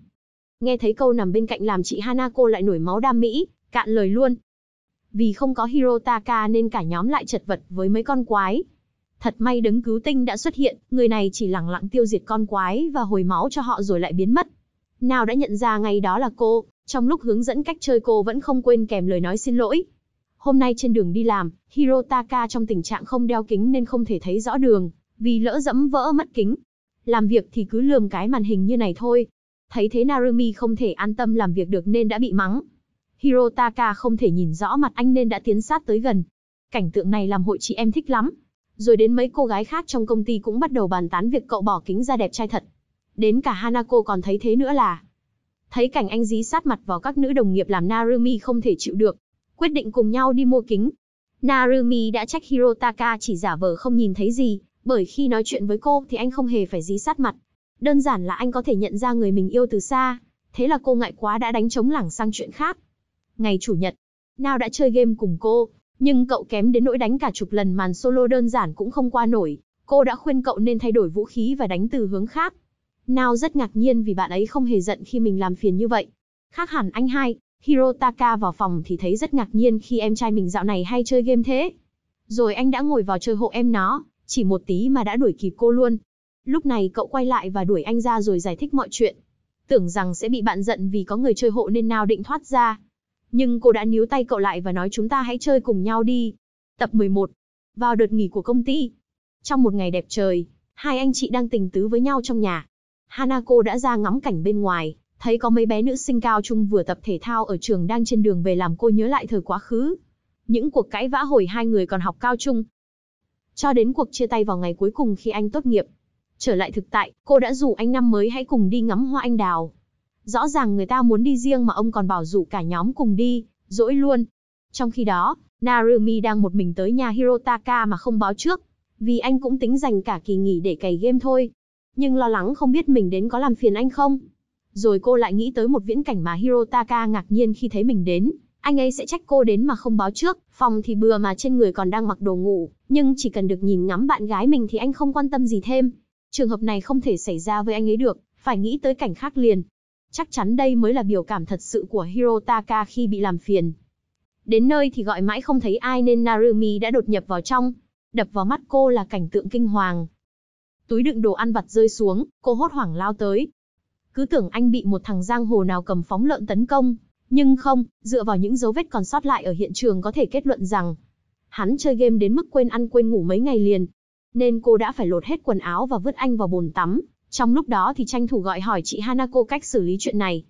Nghe thấy câu nằm bên cạnh làm chị Hanako lại nổi máu đam mỹ, cạn lời luôn. Vì không có Hirotaka nên cả nhóm lại chật vật với mấy con quái. Thật may đứng cứu tinh đã xuất hiện, người này chỉ lẳng lặng tiêu diệt con quái và hồi máu cho họ rồi lại biến mất. Nào đã nhận ra ngay đó là cô, trong lúc hướng dẫn cách chơi cô vẫn không quên kèm lời nói xin lỗi. Hôm nay trên đường đi làm, Hirotaka trong tình trạng không đeo kính nên không thể thấy rõ đường, vì lỡ dẫm vỡ mất kính. Làm việc thì cứ lườm cái màn hình như này thôi. Thấy thế Narumi không thể an tâm làm việc được nên đã bị mắng. Hirotaka không thể nhìn rõ mặt anh nên đã tiến sát tới gần. Cảnh tượng này làm hội chị em thích lắm. Rồi đến mấy cô gái khác trong công ty cũng bắt đầu bàn tán việc cậu bỏ kính ra đẹp trai thật. Đến cả Hanako còn thấy thế nữa là Thấy cảnh anh dí sát mặt vào các nữ đồng nghiệp làm Narumi không thể chịu được, quyết định cùng nhau đi mua kính. Narumi đã trách Hirotaka chỉ giả vờ không nhìn thấy gì, bởi khi nói chuyện với cô thì anh không hề phải dí sát mặt. Đơn giản là anh có thể nhận ra người mình yêu từ xa, thế là cô ngại quá đã đánh trống lảng sang chuyện khác. Ngày Chủ nhật, Nao đã chơi game cùng cô, nhưng cậu kém đến nỗi đánh cả chục lần màn solo đơn giản cũng không qua nổi. Cô đã khuyên cậu nên thay đổi vũ khí và đánh từ hướng khác. Nao rất ngạc nhiên vì bạn ấy không hề giận khi mình làm phiền như vậy. Khác hẳn anh hai, Hirotaka vào phòng thì thấy rất ngạc nhiên khi em trai mình dạo này hay chơi game thế. Rồi anh đã ngồi vào chơi hộ em nó, chỉ một tí mà đã đuổi kịp cô luôn. Lúc này cậu quay lại và đuổi anh ra rồi giải thích mọi chuyện. Tưởng rằng sẽ bị bạn giận vì có người chơi hộ nên Nao định thoát ra. Nhưng cô đã níu tay cậu lại và nói chúng ta hãy chơi cùng nhau đi. Tập 11 Vào đợt nghỉ của công ty. Trong một ngày đẹp trời, hai anh chị đang tình tứ với nhau trong nhà. Hanako đã ra ngắm cảnh bên ngoài, thấy có mấy bé nữ sinh cao trung vừa tập thể thao ở trường đang trên đường về làm cô nhớ lại thời quá khứ. Những cuộc cãi vã hồi hai người còn học cao trung. Cho đến cuộc chia tay vào ngày cuối cùng khi anh tốt nghiệp. Trở lại thực tại, cô đã rủ anh năm mới hãy cùng đi ngắm hoa anh đào. Rõ ràng người ta muốn đi riêng mà ông còn bảo rủ cả nhóm cùng đi, dỗi luôn. Trong khi đó, Narumi đang một mình tới nhà Hirotaka mà không báo trước. Vì anh cũng tính dành cả kỳ nghỉ để cày game thôi, nhưng lo lắng không biết mình đến có làm phiền anh không. Rồi cô lại nghĩ tới một viễn cảnh mà Hirotaka ngạc nhiên khi thấy mình đến, anh ấy sẽ trách cô đến mà không báo trước, phòng thì bừa mà trên người còn đang mặc đồ ngủ, nhưng chỉ cần được nhìn ngắm bạn gái mình thì anh không quan tâm gì thêm. Trường hợp này không thể xảy ra với anh ấy được, phải nghĩ tới cảnh khác liền. Chắc chắn đây mới là biểu cảm thật sự của Hirotaka khi bị làm phiền. Đến nơi thì gọi mãi không thấy ai nên Narumi đã đột nhập vào trong. Đập vào mắt cô là cảnh tượng kinh hoàng, túi đựng đồ ăn vặt rơi xuống, cô hốt hoảng lao tới. Cứ tưởng anh bị một thằng giang hồ nào cầm phóng lợn tấn công, nhưng không, dựa vào những dấu vết còn sót lại ở hiện trường có thể kết luận rằng hắn chơi game đến mức quên ăn quên ngủ mấy ngày liền. Nên cô đã phải lột hết quần áo và vứt anh vào bồn tắm, trong lúc đó thì tranh thủ gọi hỏi chị Hanako cách xử lý chuyện này.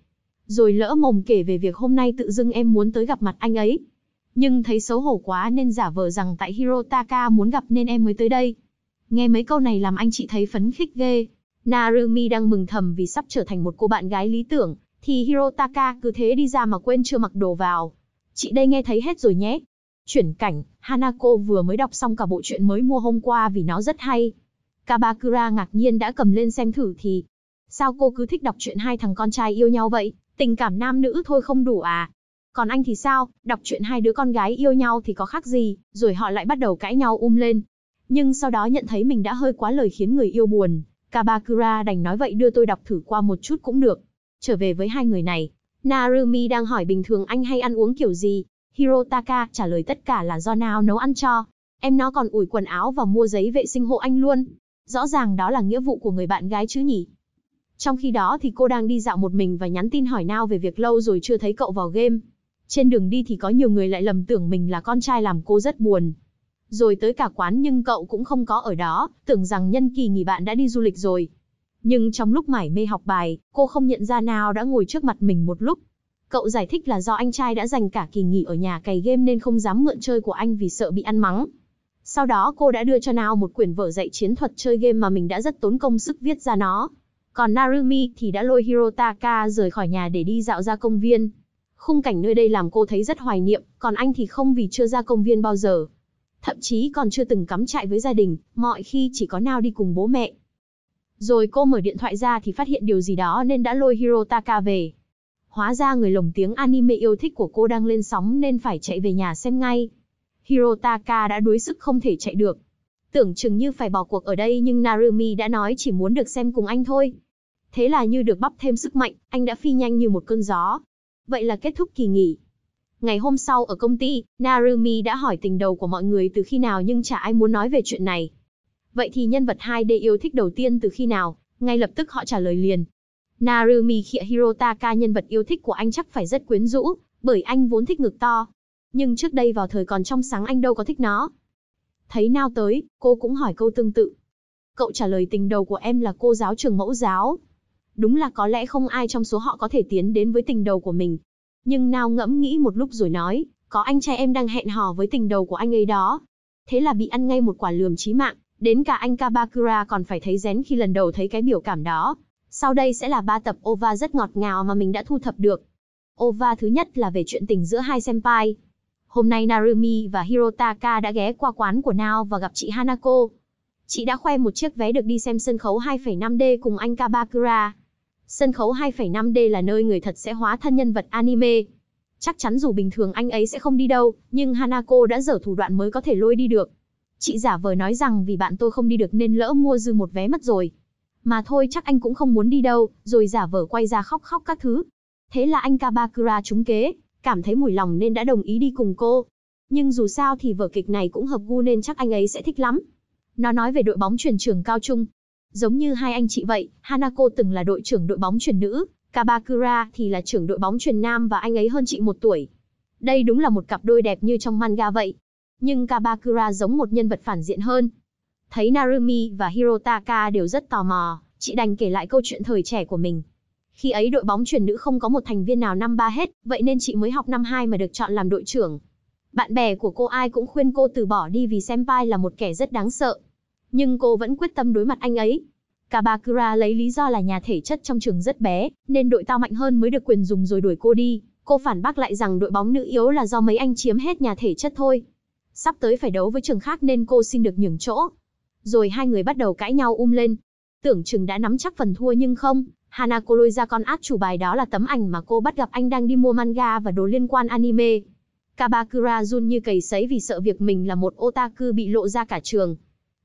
Rồi lỡ mồm kể về việc hôm nay tự dưng em muốn tới gặp mặt anh ấy. Nhưng thấy xấu hổ quá nên giả vờ rằng tại Hirotaka muốn gặp nên em mới tới đây. Nghe mấy câu này làm anh chị thấy phấn khích ghê. Narumi đang mừng thầm vì sắp trở thành một cô bạn gái lý tưởng, thì Hirotaka cứ thế đi ra mà quên chưa mặc đồ vào. Chị đây nghe thấy hết rồi nhé. Chuyển cảnh, Hanako vừa mới đọc xong cả bộ truyện mới mua hôm qua vì nó rất hay. Kabakura ngạc nhiên đã cầm lên xem thử thì... Sao cô cứ thích đọc chuyện hai thằng con trai yêu nhau vậy? Tình cảm nam nữ thôi không đủ à? Còn anh thì sao? Đọc chuyện hai đứa con gái yêu nhau thì có khác gì? Rồi họ lại bắt đầu cãi nhau um lên, nhưng sau đó nhận thấy mình đã hơi quá lời khiến người yêu buồn, Kabakura đành nói vậy đưa tôi đọc thử qua một chút cũng được. Trở về với hai người này, Narumi đang hỏi bình thường anh hay ăn uống kiểu gì, Hirotaka trả lời tất cả là do Nao nấu ăn cho, em nó còn ủi quần áo và mua giấy vệ sinh hộ anh luôn. Rõ ràng đó là nghĩa vụ của người bạn gái chứ nhỉ. Trong khi đó thì cô đang đi dạo một mình và nhắn tin hỏi Nao về việc lâu rồi chưa thấy cậu vào game. Trên đường đi thì có nhiều người lại lầm tưởng mình là con trai làm cô rất buồn, rồi tới cả quán nhưng cậu cũng không có ở đó, tưởng rằng nhân kỳ nghỉ bạn đã đi du lịch rồi. Nhưng trong lúc mải mê học bài, cô không nhận ra nào đã ngồi trước mặt mình một lúc. Cậu giải thích là do anh trai đã dành cả kỳ nghỉ ở nhà cày game nên không dám mượn chơi của anh vì sợ bị ăn mắng. Sau đó cô đã đưa cho Nao một quyển vở dạy chiến thuật chơi game mà mình đã rất tốn công sức viết ra nó. Còn Narumi thì đã lôi Hirotaka rời khỏi nhà để đi dạo ra công viên. Khung cảnh nơi đây làm cô thấy rất hoài niệm, còn anh thì không vì chưa ra công viên bao giờ thậm chí còn chưa từng cắm trại với gia đình, mọi khi chỉ có nào đi cùng bố mẹ. Rồi cô mở điện thoại ra thì phát hiện điều gì đó nên đã lôi Hirotaka về. Hóa ra người lồng tiếng anime yêu thích của cô đang lên sóng nên phải chạy về nhà xem ngay. Hirotaka đã đuối sức không thể chạy được. Tưởng chừng như phải bỏ cuộc ở đây nhưng Narumi đã nói chỉ muốn được xem cùng anh thôi. Thế là như được bắp thêm sức mạnh, anh đã phi nhanh như một cơn gió. Vậy là kết thúc kỳ nghỉ. Ngày hôm sau ở công ty, Narumi đã hỏi tình đầu của mọi người từ khi nào nhưng chả ai muốn nói về chuyện này. Vậy thì nhân vật 2D yêu thích đầu tiên từ khi nào, ngay lập tức họ trả lời liền. Narumi khịa Hirotaka nhân vật yêu thích của anh chắc phải rất quyến rũ, bởi anh vốn thích ngực to. Nhưng trước đây vào thời còn trong sáng anh đâu có thích nó. Thấy nao tới, cô cũng hỏi câu tương tự. Cậu trả lời tình đầu của em là cô giáo trường mẫu giáo. Đúng là có lẽ không ai trong số họ có thể tiến đến với tình đầu của mình, nhưng Nao ngẫm nghĩ một lúc rồi nói, có anh trai em đang hẹn hò với tình đầu của anh ấy đó. Thế là bị ăn ngay một quả lườm chí mạng, đến cả anh Kabakura còn phải thấy rén khi lần đầu thấy cái biểu cảm đó. Sau đây sẽ là ba tập OVA rất ngọt ngào mà mình đã thu thập được. OVA thứ nhất là về chuyện tình giữa hai senpai. Hôm nay Narumi và Hirotaka đã ghé qua quán của Nao và gặp chị Hanako. Chị đã khoe một chiếc vé được đi xem sân khấu 2,5D cùng anh Kabakura. Sân khấu 2,5D là nơi người thật sẽ hóa thân nhân vật anime. Chắc chắn dù bình thường anh ấy sẽ không đi đâu, nhưng Hanako đã dở thủ đoạn mới có thể lôi đi được. Chị giả vờ nói rằng vì bạn tôi không đi được nên lỡ mua dư một vé mất rồi. Mà thôi chắc anh cũng không muốn đi đâu, rồi giả vờ quay ra khóc khóc các thứ. Thế là anh Kabakura trúng kế, cảm thấy mùi lòng nên đã đồng ý đi cùng cô. Nhưng dù sao thì vở kịch này cũng hợp gu nên chắc anh ấy sẽ thích lắm. Nó nói về đội bóng truyền trường cao trung, Giống như hai anh chị vậy, Hanako từng là đội trưởng đội bóng truyền nữ, Kabakura thì là trưởng đội bóng truyền nam và anh ấy hơn chị một tuổi. Đây đúng là một cặp đôi đẹp như trong manga vậy. Nhưng Kabakura giống một nhân vật phản diện hơn. Thấy Narumi và Hirotaka đều rất tò mò, chị đành kể lại câu chuyện thời trẻ của mình. Khi ấy đội bóng truyền nữ không có một thành viên nào năm ba hết, vậy nên chị mới học năm hai mà được chọn làm đội trưởng. Bạn bè của cô ai cũng khuyên cô từ bỏ đi vì senpai là một kẻ rất đáng sợ nhưng cô vẫn quyết tâm đối mặt anh ấy. Kabakura lấy lý do là nhà thể chất trong trường rất bé, nên đội tao mạnh hơn mới được quyền dùng rồi đuổi cô đi. Cô phản bác lại rằng đội bóng nữ yếu là do mấy anh chiếm hết nhà thể chất thôi. Sắp tới phải đấu với trường khác nên cô xin được nhường chỗ. Rồi hai người bắt đầu cãi nhau um lên. Tưởng chừng đã nắm chắc phần thua nhưng không, Hanako lôi ra con át chủ bài đó là tấm ảnh mà cô bắt gặp anh đang đi mua manga và đồ liên quan anime. Kabakura run như cầy sấy vì sợ việc mình là một otaku bị lộ ra cả trường,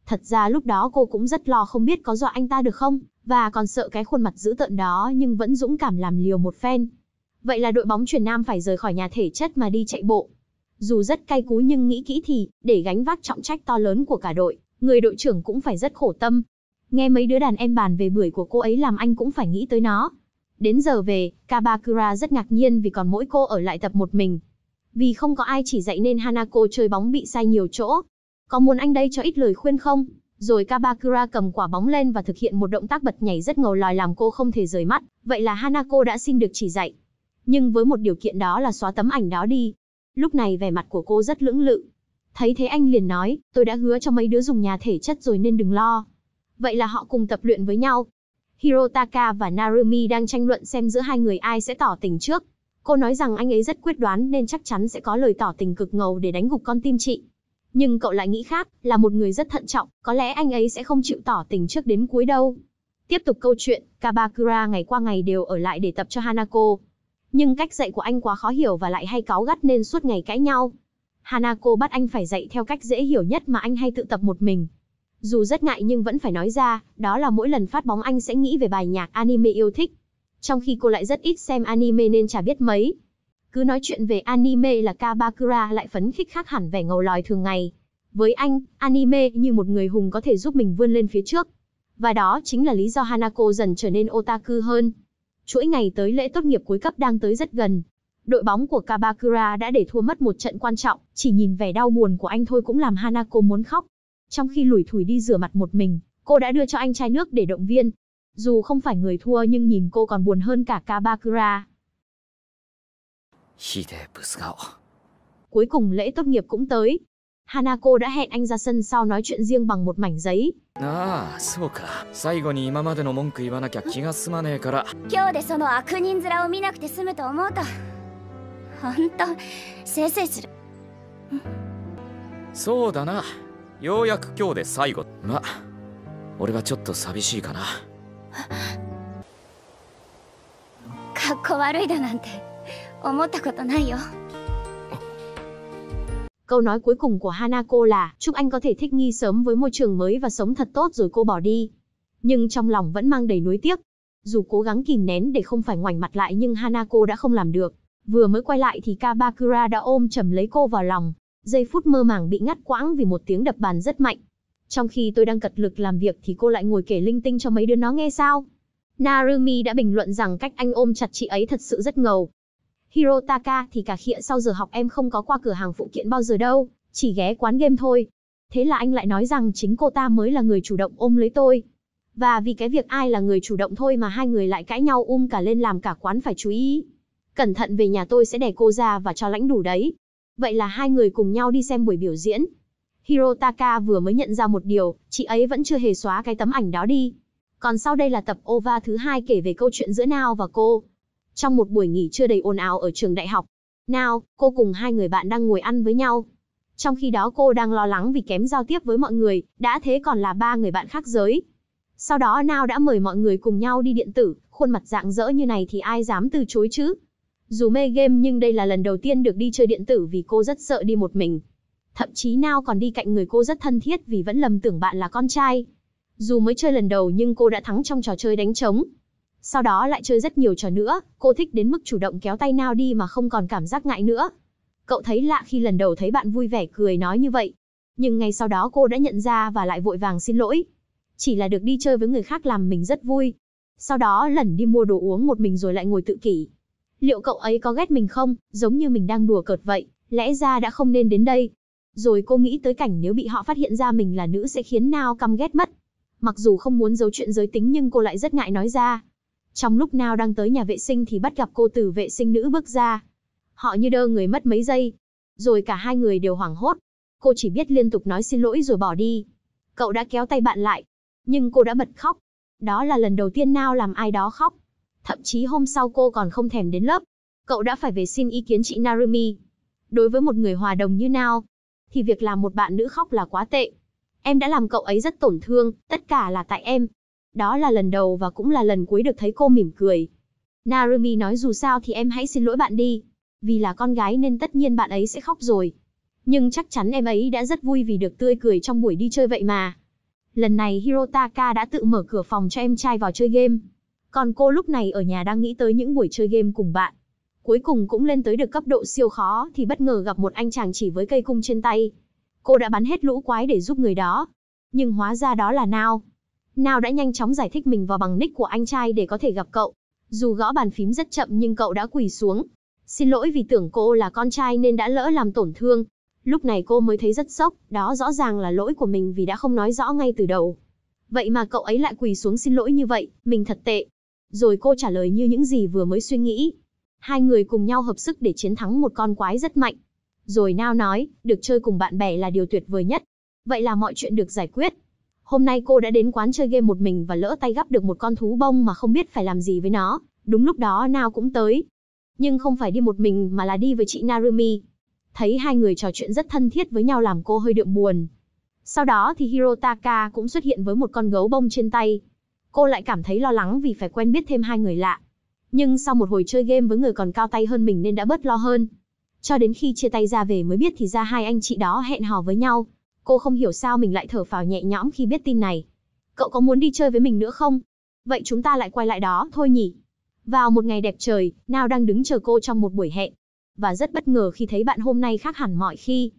Thật ra lúc đó cô cũng rất lo không biết có dọa anh ta được không, và còn sợ cái khuôn mặt dữ tợn đó nhưng vẫn dũng cảm làm liều một phen. Vậy là đội bóng chuyển nam phải rời khỏi nhà thể chất mà đi chạy bộ. Dù rất cay cú nhưng nghĩ kỹ thì, để gánh vác trọng trách to lớn của cả đội, người đội trưởng cũng phải rất khổ tâm. Nghe mấy đứa đàn em bàn về bưởi của cô ấy làm anh cũng phải nghĩ tới nó. Đến giờ về, Kabakura rất ngạc nhiên vì còn mỗi cô ở lại tập một mình. Vì không có ai chỉ dạy nên Hanako chơi bóng bị sai nhiều chỗ, có muốn anh đây cho ít lời khuyên không? Rồi Kabakura cầm quả bóng lên và thực hiện một động tác bật nhảy rất ngầu lòi làm cô không thể rời mắt, vậy là Hanako đã xin được chỉ dạy. Nhưng với một điều kiện đó là xóa tấm ảnh đó đi. Lúc này vẻ mặt của cô rất lưỡng lự. Thấy thế anh liền nói, tôi đã hứa cho mấy đứa dùng nhà thể chất rồi nên đừng lo. Vậy là họ cùng tập luyện với nhau. Hirotaka và Narumi đang tranh luận xem giữa hai người ai sẽ tỏ tình trước. Cô nói rằng anh ấy rất quyết đoán nên chắc chắn sẽ có lời tỏ tình cực ngầu để đánh gục con tim chị. Nhưng cậu lại nghĩ khác, là một người rất thận trọng, có lẽ anh ấy sẽ không chịu tỏ tình trước đến cuối đâu. Tiếp tục câu chuyện, Kabakura ngày qua ngày đều ở lại để tập cho Hanako. Nhưng cách dạy của anh quá khó hiểu và lại hay cáu gắt nên suốt ngày cãi nhau. Hanako bắt anh phải dạy theo cách dễ hiểu nhất mà anh hay tự tập một mình. Dù rất ngại nhưng vẫn phải nói ra, đó là mỗi lần phát bóng anh sẽ nghĩ về bài nhạc anime yêu thích. Trong khi cô lại rất ít xem anime nên chả biết mấy. Cứ nói chuyện về anime là Kabakura lại phấn khích khác hẳn vẻ ngầu lòi thường ngày. Với anh, anime như một người hùng có thể giúp mình vươn lên phía trước. Và đó chính là lý do Hanako dần trở nên otaku hơn. Chuỗi ngày tới lễ tốt nghiệp cuối cấp đang tới rất gần. Đội bóng của Kabakura đã để thua mất một trận quan trọng, chỉ nhìn vẻ đau buồn của anh thôi cũng làm Hanako muốn khóc. Trong khi lủi thủi đi rửa mặt một mình, cô đã đưa cho anh chai nước để động viên. Dù không phải người thua nhưng nhìn cô còn buồn hơn cả Kabakura. Hi đề bự gạo. Cuối cùng lễ tốt nghiệp cũng tới. Hanako đã hẹn anh ra sân sau nói chuyện riêng bằng một mảnh giấy. À, そうか。最後に今までの文句言わなきゃ気が済まねえから。今日でその悪人面を見なくて済むと思うと、本当せいせいする。そうだな。ようやく今日で最後。ま、俺はちょっと寂しいかな。かっこ悪いだなんて。Câu nói cuối cùng của Hanako là chúc anh có thể thích nghi sớm với môi trường mới và sống thật tốt rồi cô bỏ đi. Nhưng trong lòng vẫn mang đầy nuối tiếc. Dù cố gắng kìm nén để không phải ngoảnh mặt lại nhưng Hanako đã không làm được. Vừa mới quay lại thì Kabakura đã ôm chầm lấy cô vào lòng. Giây phút mơ màng bị ngắt quãng vì một tiếng đập bàn rất mạnh. Trong khi tôi đang cật lực làm việc thì cô lại ngồi kể linh tinh cho mấy đứa nó nghe sao. Narumi đã bình luận rằng cách anh ôm chặt chị ấy thật sự rất ngầu, Hirotaka thì cả khịa sau giờ học em không có qua cửa hàng phụ kiện bao giờ đâu, chỉ ghé quán game thôi. Thế là anh lại nói rằng chính cô ta mới là người chủ động ôm lấy tôi. Và vì cái việc ai là người chủ động thôi mà hai người lại cãi nhau um cả lên làm cả quán phải chú ý. Cẩn thận về nhà tôi sẽ đè cô ra và cho lãnh đủ đấy. Vậy là hai người cùng nhau đi xem buổi biểu diễn. Hirotaka vừa mới nhận ra một điều, chị ấy vẫn chưa hề xóa cái tấm ảnh đó đi. Còn sau đây là tập OVA thứ hai kể về câu chuyện giữa Nao và cô, trong một buổi nghỉ trưa đầy ồn ào ở trường đại học, nào, cô cùng hai người bạn đang ngồi ăn với nhau. Trong khi đó cô đang lo lắng vì kém giao tiếp với mọi người, đã thế còn là ba người bạn khác giới. Sau đó Nào đã mời mọi người cùng nhau đi điện tử, khuôn mặt dạng dỡ như này thì ai dám từ chối chứ. Dù mê game nhưng đây là lần đầu tiên được đi chơi điện tử vì cô rất sợ đi một mình. Thậm chí Nào còn đi cạnh người cô rất thân thiết vì vẫn lầm tưởng bạn là con trai. Dù mới chơi lần đầu nhưng cô đã thắng trong trò chơi đánh trống sau đó lại chơi rất nhiều trò nữa, cô thích đến mức chủ động kéo tay nao đi mà không còn cảm giác ngại nữa. Cậu thấy lạ khi lần đầu thấy bạn vui vẻ cười nói như vậy. Nhưng ngay sau đó cô đã nhận ra và lại vội vàng xin lỗi. Chỉ là được đi chơi với người khác làm mình rất vui. Sau đó lần đi mua đồ uống một mình rồi lại ngồi tự kỷ. Liệu cậu ấy có ghét mình không, giống như mình đang đùa cợt vậy, lẽ ra đã không nên đến đây. Rồi cô nghĩ tới cảnh nếu bị họ phát hiện ra mình là nữ sẽ khiến nao căm ghét mất. Mặc dù không muốn giấu chuyện giới tính nhưng cô lại rất ngại nói ra, trong lúc nào đang tới nhà vệ sinh thì bắt gặp cô tử vệ sinh nữ bước ra. Họ như đơ người mất mấy giây. Rồi cả hai người đều hoảng hốt. Cô chỉ biết liên tục nói xin lỗi rồi bỏ đi. Cậu đã kéo tay bạn lại. Nhưng cô đã bật khóc. Đó là lần đầu tiên nào làm ai đó khóc. Thậm chí hôm sau cô còn không thèm đến lớp. Cậu đã phải về xin ý kiến chị Narumi. Đối với một người hòa đồng như nào, thì việc làm một bạn nữ khóc là quá tệ. Em đã làm cậu ấy rất tổn thương, tất cả là tại em, đó là lần đầu và cũng là lần cuối được thấy cô mỉm cười. Narumi nói dù sao thì em hãy xin lỗi bạn đi. Vì là con gái nên tất nhiên bạn ấy sẽ khóc rồi. Nhưng chắc chắn em ấy đã rất vui vì được tươi cười trong buổi đi chơi vậy mà. Lần này Hirotaka đã tự mở cửa phòng cho em trai vào chơi game. Còn cô lúc này ở nhà đang nghĩ tới những buổi chơi game cùng bạn. Cuối cùng cũng lên tới được cấp độ siêu khó thì bất ngờ gặp một anh chàng chỉ với cây cung trên tay. Cô đã bắn hết lũ quái để giúp người đó. Nhưng hóa ra đó là Nao. Nào đã nhanh chóng giải thích mình vào bằng nick của anh trai để có thể gặp cậu. Dù gõ bàn phím rất chậm nhưng cậu đã quỳ xuống. Xin lỗi vì tưởng cô là con trai nên đã lỡ làm tổn thương. Lúc này cô mới thấy rất sốc, đó rõ ràng là lỗi của mình vì đã không nói rõ ngay từ đầu. Vậy mà cậu ấy lại quỳ xuống xin lỗi như vậy, mình thật tệ. Rồi cô trả lời như những gì vừa mới suy nghĩ. Hai người cùng nhau hợp sức để chiến thắng một con quái rất mạnh. Rồi Nao nói, được chơi cùng bạn bè là điều tuyệt vời nhất. Vậy là mọi chuyện được giải quyết. Hôm nay cô đã đến quán chơi game một mình và lỡ tay gắp được một con thú bông mà không biết phải làm gì với nó. Đúng lúc đó Nao cũng tới. Nhưng không phải đi một mình mà là đi với chị Narumi. Thấy hai người trò chuyện rất thân thiết với nhau làm cô hơi đượm buồn. Sau đó thì Hirotaka cũng xuất hiện với một con gấu bông trên tay. Cô lại cảm thấy lo lắng vì phải quen biết thêm hai người lạ. Nhưng sau một hồi chơi game với người còn cao tay hơn mình nên đã bớt lo hơn. Cho đến khi chia tay ra về mới biết thì ra hai anh chị đó hẹn hò với nhau. Cô không hiểu sao mình lại thở phào nhẹ nhõm khi biết tin này. Cậu có muốn đi chơi với mình nữa không? Vậy chúng ta lại quay lại đó thôi nhỉ? Vào một ngày đẹp trời, Nao đang đứng chờ cô trong một buổi hẹn. Và rất bất ngờ khi thấy bạn hôm nay khác hẳn mọi khi.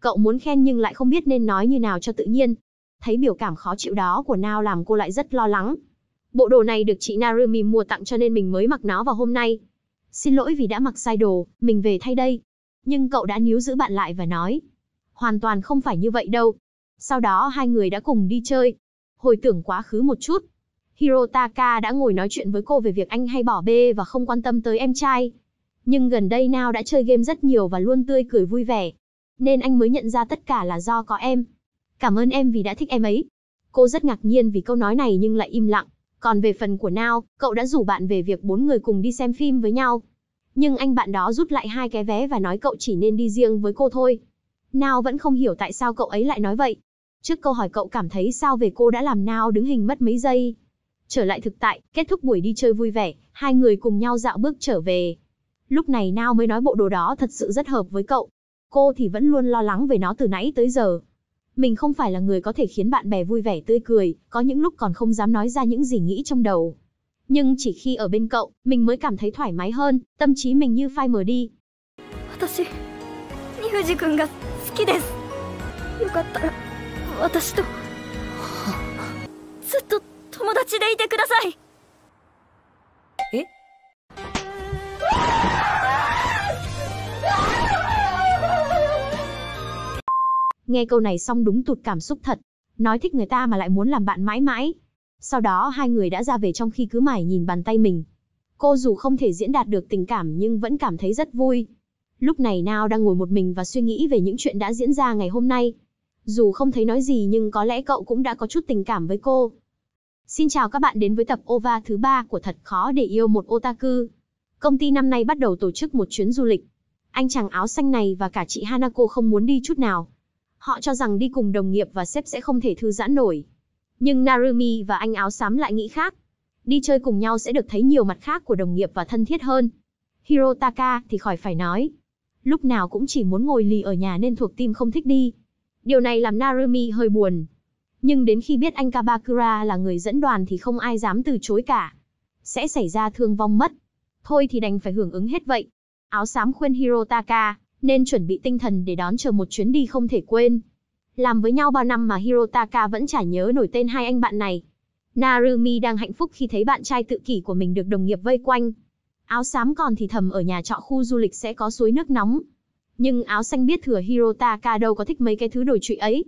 Cậu muốn khen nhưng lại không biết nên nói như nào cho tự nhiên. Thấy biểu cảm khó chịu đó của Nao làm cô lại rất lo lắng. Bộ đồ này được chị Narumi mua tặng cho nên mình mới mặc nó vào hôm nay. Xin lỗi vì đã mặc sai đồ, mình về thay đây. Nhưng cậu đã níu giữ bạn lại và nói, hoàn toàn không phải như vậy đâu. Sau đó hai người đã cùng đi chơi. Hồi tưởng quá khứ một chút, Hirotaka đã ngồi nói chuyện với cô về việc anh hay bỏ bê và không quan tâm tới em trai. Nhưng gần đây nào đã chơi game rất nhiều và luôn tươi cười vui vẻ. Nên anh mới nhận ra tất cả là do có em. Cảm ơn em vì đã thích em ấy. Cô rất ngạc nhiên vì câu nói này nhưng lại im lặng. Còn về phần của Nao, cậu đã rủ bạn về việc bốn người cùng đi xem phim với nhau. Nhưng anh bạn đó rút lại hai cái vé và nói cậu chỉ nên đi riêng với cô thôi. Nào vẫn không hiểu tại sao cậu ấy lại nói vậy. Trước câu hỏi cậu cảm thấy sao về cô đã làm Nào đứng hình mất mấy giây. Trở lại thực tại, kết thúc buổi đi chơi vui vẻ, hai người cùng nhau dạo bước trở về. Lúc này Nào mới nói bộ đồ đó thật sự rất hợp với cậu. Cô thì vẫn luôn lo lắng về nó từ nãy tới giờ. Mình không phải là người có thể khiến bạn bè vui vẻ tươi cười, có những lúc còn không dám nói ra những gì nghĩ trong đầu. Nhưng chỉ khi ở bên cậu, mình mới cảm thấy thoải mái hơn, tâm trí mình như phai mờ đi. Tôi cần gặp. 好きですよかったら私とずっと友達でいてくださいえ nghe câu này xong đúng tụt cảm xúc thật nói thích người ta mà lại muốn làm bạn mãi mãi sau đó hai người đã ra về trong khi cứ mải nhìn bàn tay mình cô dù không thể diễn đạt được tình cảm nhưng vẫn cảm thấy rất vui Lúc này Nao đang ngồi một mình và suy nghĩ về những chuyện đã diễn ra ngày hôm nay. Dù không thấy nói gì nhưng có lẽ cậu cũng đã có chút tình cảm với cô. Xin chào các bạn đến với tập OVA thứ 3 của Thật khó để yêu một otaku. Công ty năm nay bắt đầu tổ chức một chuyến du lịch. Anh chàng áo xanh này và cả chị Hanako không muốn đi chút nào. Họ cho rằng đi cùng đồng nghiệp và sếp sẽ không thể thư giãn nổi. Nhưng Narumi và anh áo xám lại nghĩ khác. Đi chơi cùng nhau sẽ được thấy nhiều mặt khác của đồng nghiệp và thân thiết hơn. Hirotaka thì khỏi phải nói lúc nào cũng chỉ muốn ngồi lì ở nhà nên thuộc tim không thích đi. Điều này làm Narumi hơi buồn. Nhưng đến khi biết anh Kabakura là người dẫn đoàn thì không ai dám từ chối cả. Sẽ xảy ra thương vong mất. Thôi thì đành phải hưởng ứng hết vậy. Áo xám khuyên Hirotaka, nên chuẩn bị tinh thần để đón chờ một chuyến đi không thể quên. Làm với nhau bao năm mà Hirotaka vẫn chả nhớ nổi tên hai anh bạn này. Narumi đang hạnh phúc khi thấy bạn trai tự kỷ của mình được đồng nghiệp vây quanh. Áo xám còn thì thầm ở nhà trọ khu du lịch sẽ có suối nước nóng. Nhưng áo xanh biết thừa Hirotaka đâu có thích mấy cái thứ đổi trụy ấy.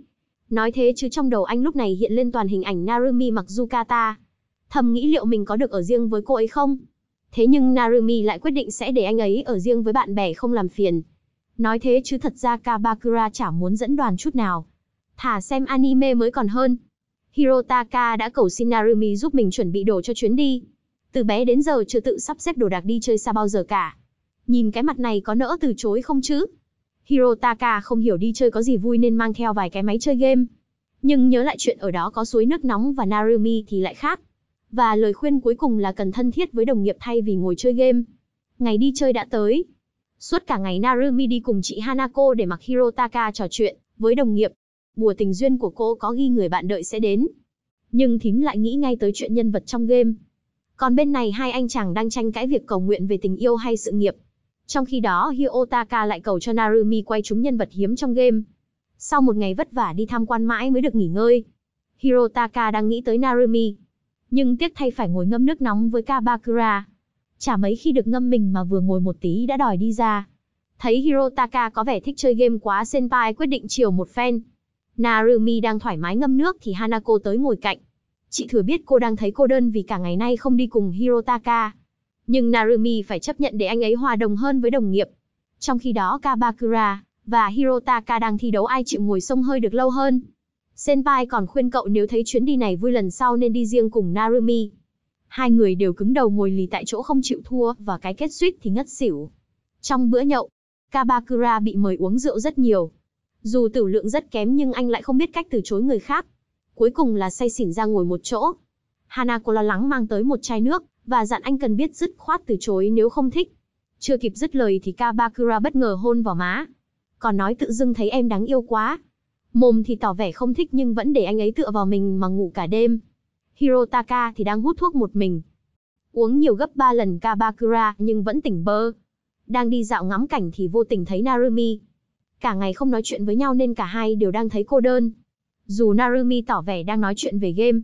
Nói thế chứ trong đầu anh lúc này hiện lên toàn hình ảnh Narumi mặc Yukata. Thầm nghĩ liệu mình có được ở riêng với cô ấy không? Thế nhưng Narumi lại quyết định sẽ để anh ấy ở riêng với bạn bè không làm phiền. Nói thế chứ thật ra Kabakura chả muốn dẫn đoàn chút nào. Thả xem anime mới còn hơn. Hirotaka đã cầu xin Narumi giúp mình chuẩn bị đồ cho chuyến đi từ bé đến giờ chưa tự sắp xếp đồ đạc đi chơi xa bao giờ cả. Nhìn cái mặt này có nỡ từ chối không chứ? Hirotaka không hiểu đi chơi có gì vui nên mang theo vài cái máy chơi game. Nhưng nhớ lại chuyện ở đó có suối nước nóng và Narumi thì lại khác. Và lời khuyên cuối cùng là cần thân thiết với đồng nghiệp thay vì ngồi chơi game. Ngày đi chơi đã tới. Suốt cả ngày Narumi đi cùng chị Hanako để mặc Hirotaka trò chuyện với đồng nghiệp. Bùa tình duyên của cô có ghi người bạn đợi sẽ đến. Nhưng thím lại nghĩ ngay tới chuyện nhân vật trong game. Còn bên này hai anh chàng đang tranh cãi việc cầu nguyện về tình yêu hay sự nghiệp. Trong khi đó Hyotaka lại cầu cho Narumi quay chúng nhân vật hiếm trong game. Sau một ngày vất vả đi tham quan mãi mới được nghỉ ngơi. Hirotaka đang nghĩ tới Narumi. Nhưng tiếc thay phải ngồi ngâm nước nóng với Kabakura. Chả mấy khi được ngâm mình mà vừa ngồi một tí đã đòi đi ra. Thấy Hirotaka có vẻ thích chơi game quá Senpai quyết định chiều một phen. Narumi đang thoải mái ngâm nước thì Hanako tới ngồi cạnh. Chị thừa biết cô đang thấy cô đơn vì cả ngày nay không đi cùng Hirotaka. Nhưng Narumi phải chấp nhận để anh ấy hòa đồng hơn với đồng nghiệp. Trong khi đó Kabakura và Hirotaka đang thi đấu ai chịu ngồi sông hơi được lâu hơn. Senpai còn khuyên cậu nếu thấy chuyến đi này vui lần sau nên đi riêng cùng Narumi. Hai người đều cứng đầu ngồi lì tại chỗ không chịu thua và cái kết suýt thì ngất xỉu. Trong bữa nhậu, Kabakura bị mời uống rượu rất nhiều. Dù tử lượng rất kém nhưng anh lại không biết cách từ chối người khác cuối cùng là say xỉn ra ngồi một chỗ. Hanako lo lắng mang tới một chai nước, và dặn anh cần biết dứt khoát từ chối nếu không thích. Chưa kịp dứt lời thì Kabakura bất ngờ hôn vào má. Còn nói tự dưng thấy em đáng yêu quá. Mồm thì tỏ vẻ không thích nhưng vẫn để anh ấy tựa vào mình mà ngủ cả đêm. Hirotaka thì đang hút thuốc một mình. Uống nhiều gấp ba lần Kabakura nhưng vẫn tỉnh bơ. Đang đi dạo ngắm cảnh thì vô tình thấy Narumi. Cả ngày không nói chuyện với nhau nên cả hai đều đang thấy cô đơn. Dù Narumi tỏ vẻ đang nói chuyện về game,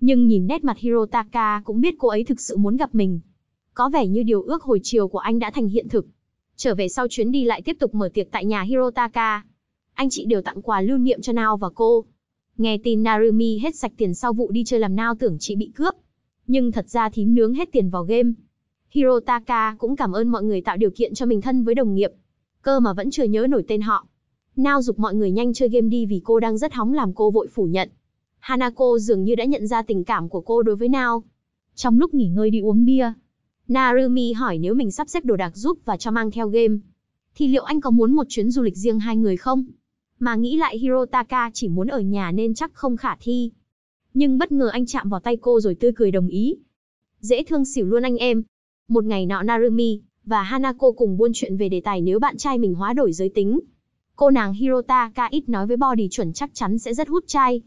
nhưng nhìn nét mặt Hirotaka cũng biết cô ấy thực sự muốn gặp mình. Có vẻ như điều ước hồi chiều của anh đã thành hiện thực. Trở về sau chuyến đi lại tiếp tục mở tiệc tại nhà Hirotaka. Anh chị đều tặng quà lưu niệm cho Nao và cô. Nghe tin Narumi hết sạch tiền sau vụ đi chơi làm Nao tưởng chị bị cướp. Nhưng thật ra thím nướng hết tiền vào game. Hirotaka cũng cảm ơn mọi người tạo điều kiện cho mình thân với đồng nghiệp. Cơ mà vẫn chưa nhớ nổi tên họ. Nao dục mọi người nhanh chơi game đi vì cô đang rất hóng làm cô vội phủ nhận. Hanako dường như đã nhận ra tình cảm của cô đối với Nao. Trong lúc nghỉ ngơi đi uống bia, Narumi hỏi nếu mình sắp xếp đồ đạc giúp và cho mang theo game. Thì liệu anh có muốn một chuyến du lịch riêng hai người không? Mà nghĩ lại Hirotaka chỉ muốn ở nhà nên chắc không khả thi. Nhưng bất ngờ anh chạm vào tay cô rồi tươi cười đồng ý. Dễ thương xỉu luôn anh em. Một ngày nọ Narumi và Hanako cùng buôn chuyện về đề tài nếu bạn trai mình hóa đổi giới tính. Cô nàng Hirota K ít nói với body chuẩn chắc chắn sẽ rất hút trai.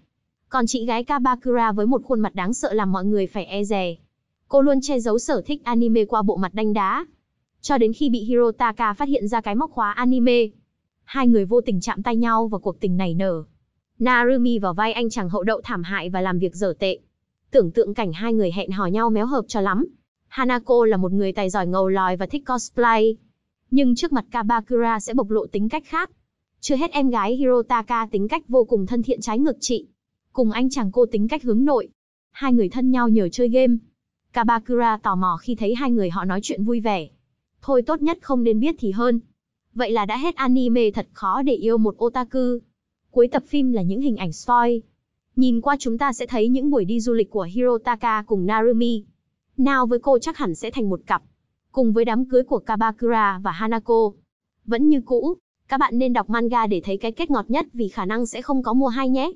Còn chị gái Kabakura với một khuôn mặt đáng sợ làm mọi người phải e dè. Cô luôn che giấu sở thích anime qua bộ mặt đanh đá. Cho đến khi bị Hirotaka phát hiện ra cái móc khóa anime. Hai người vô tình chạm tay nhau và cuộc tình này nở. Narumi vào vai anh chàng hậu đậu thảm hại và làm việc dở tệ. Tưởng tượng cảnh hai người hẹn hò nhau méo hợp cho lắm. Hanako là một người tài giỏi ngầu lòi và thích cosplay. Nhưng trước mặt Kabakura sẽ bộc lộ tính cách khác. Chưa hết em gái Hirotaka tính cách vô cùng thân thiện trái ngược chị. Cùng anh chàng cô tính cách hướng nội. Hai người thân nhau nhờ chơi game. Kabakura tò mò khi thấy hai người họ nói chuyện vui vẻ. Thôi tốt nhất không nên biết thì hơn. Vậy là đã hết anime thật khó để yêu một otaku. Cuối tập phim là những hình ảnh spoil. Nhìn qua chúng ta sẽ thấy những buổi đi du lịch của Hirotaka cùng Narumi. Nào với cô chắc hẳn sẽ thành một cặp. Cùng với đám cưới của Kabakura và Hanako. Vẫn như cũ, các bạn nên đọc manga để thấy cái kết ngọt nhất vì khả năng sẽ không có mùa 2 nhé.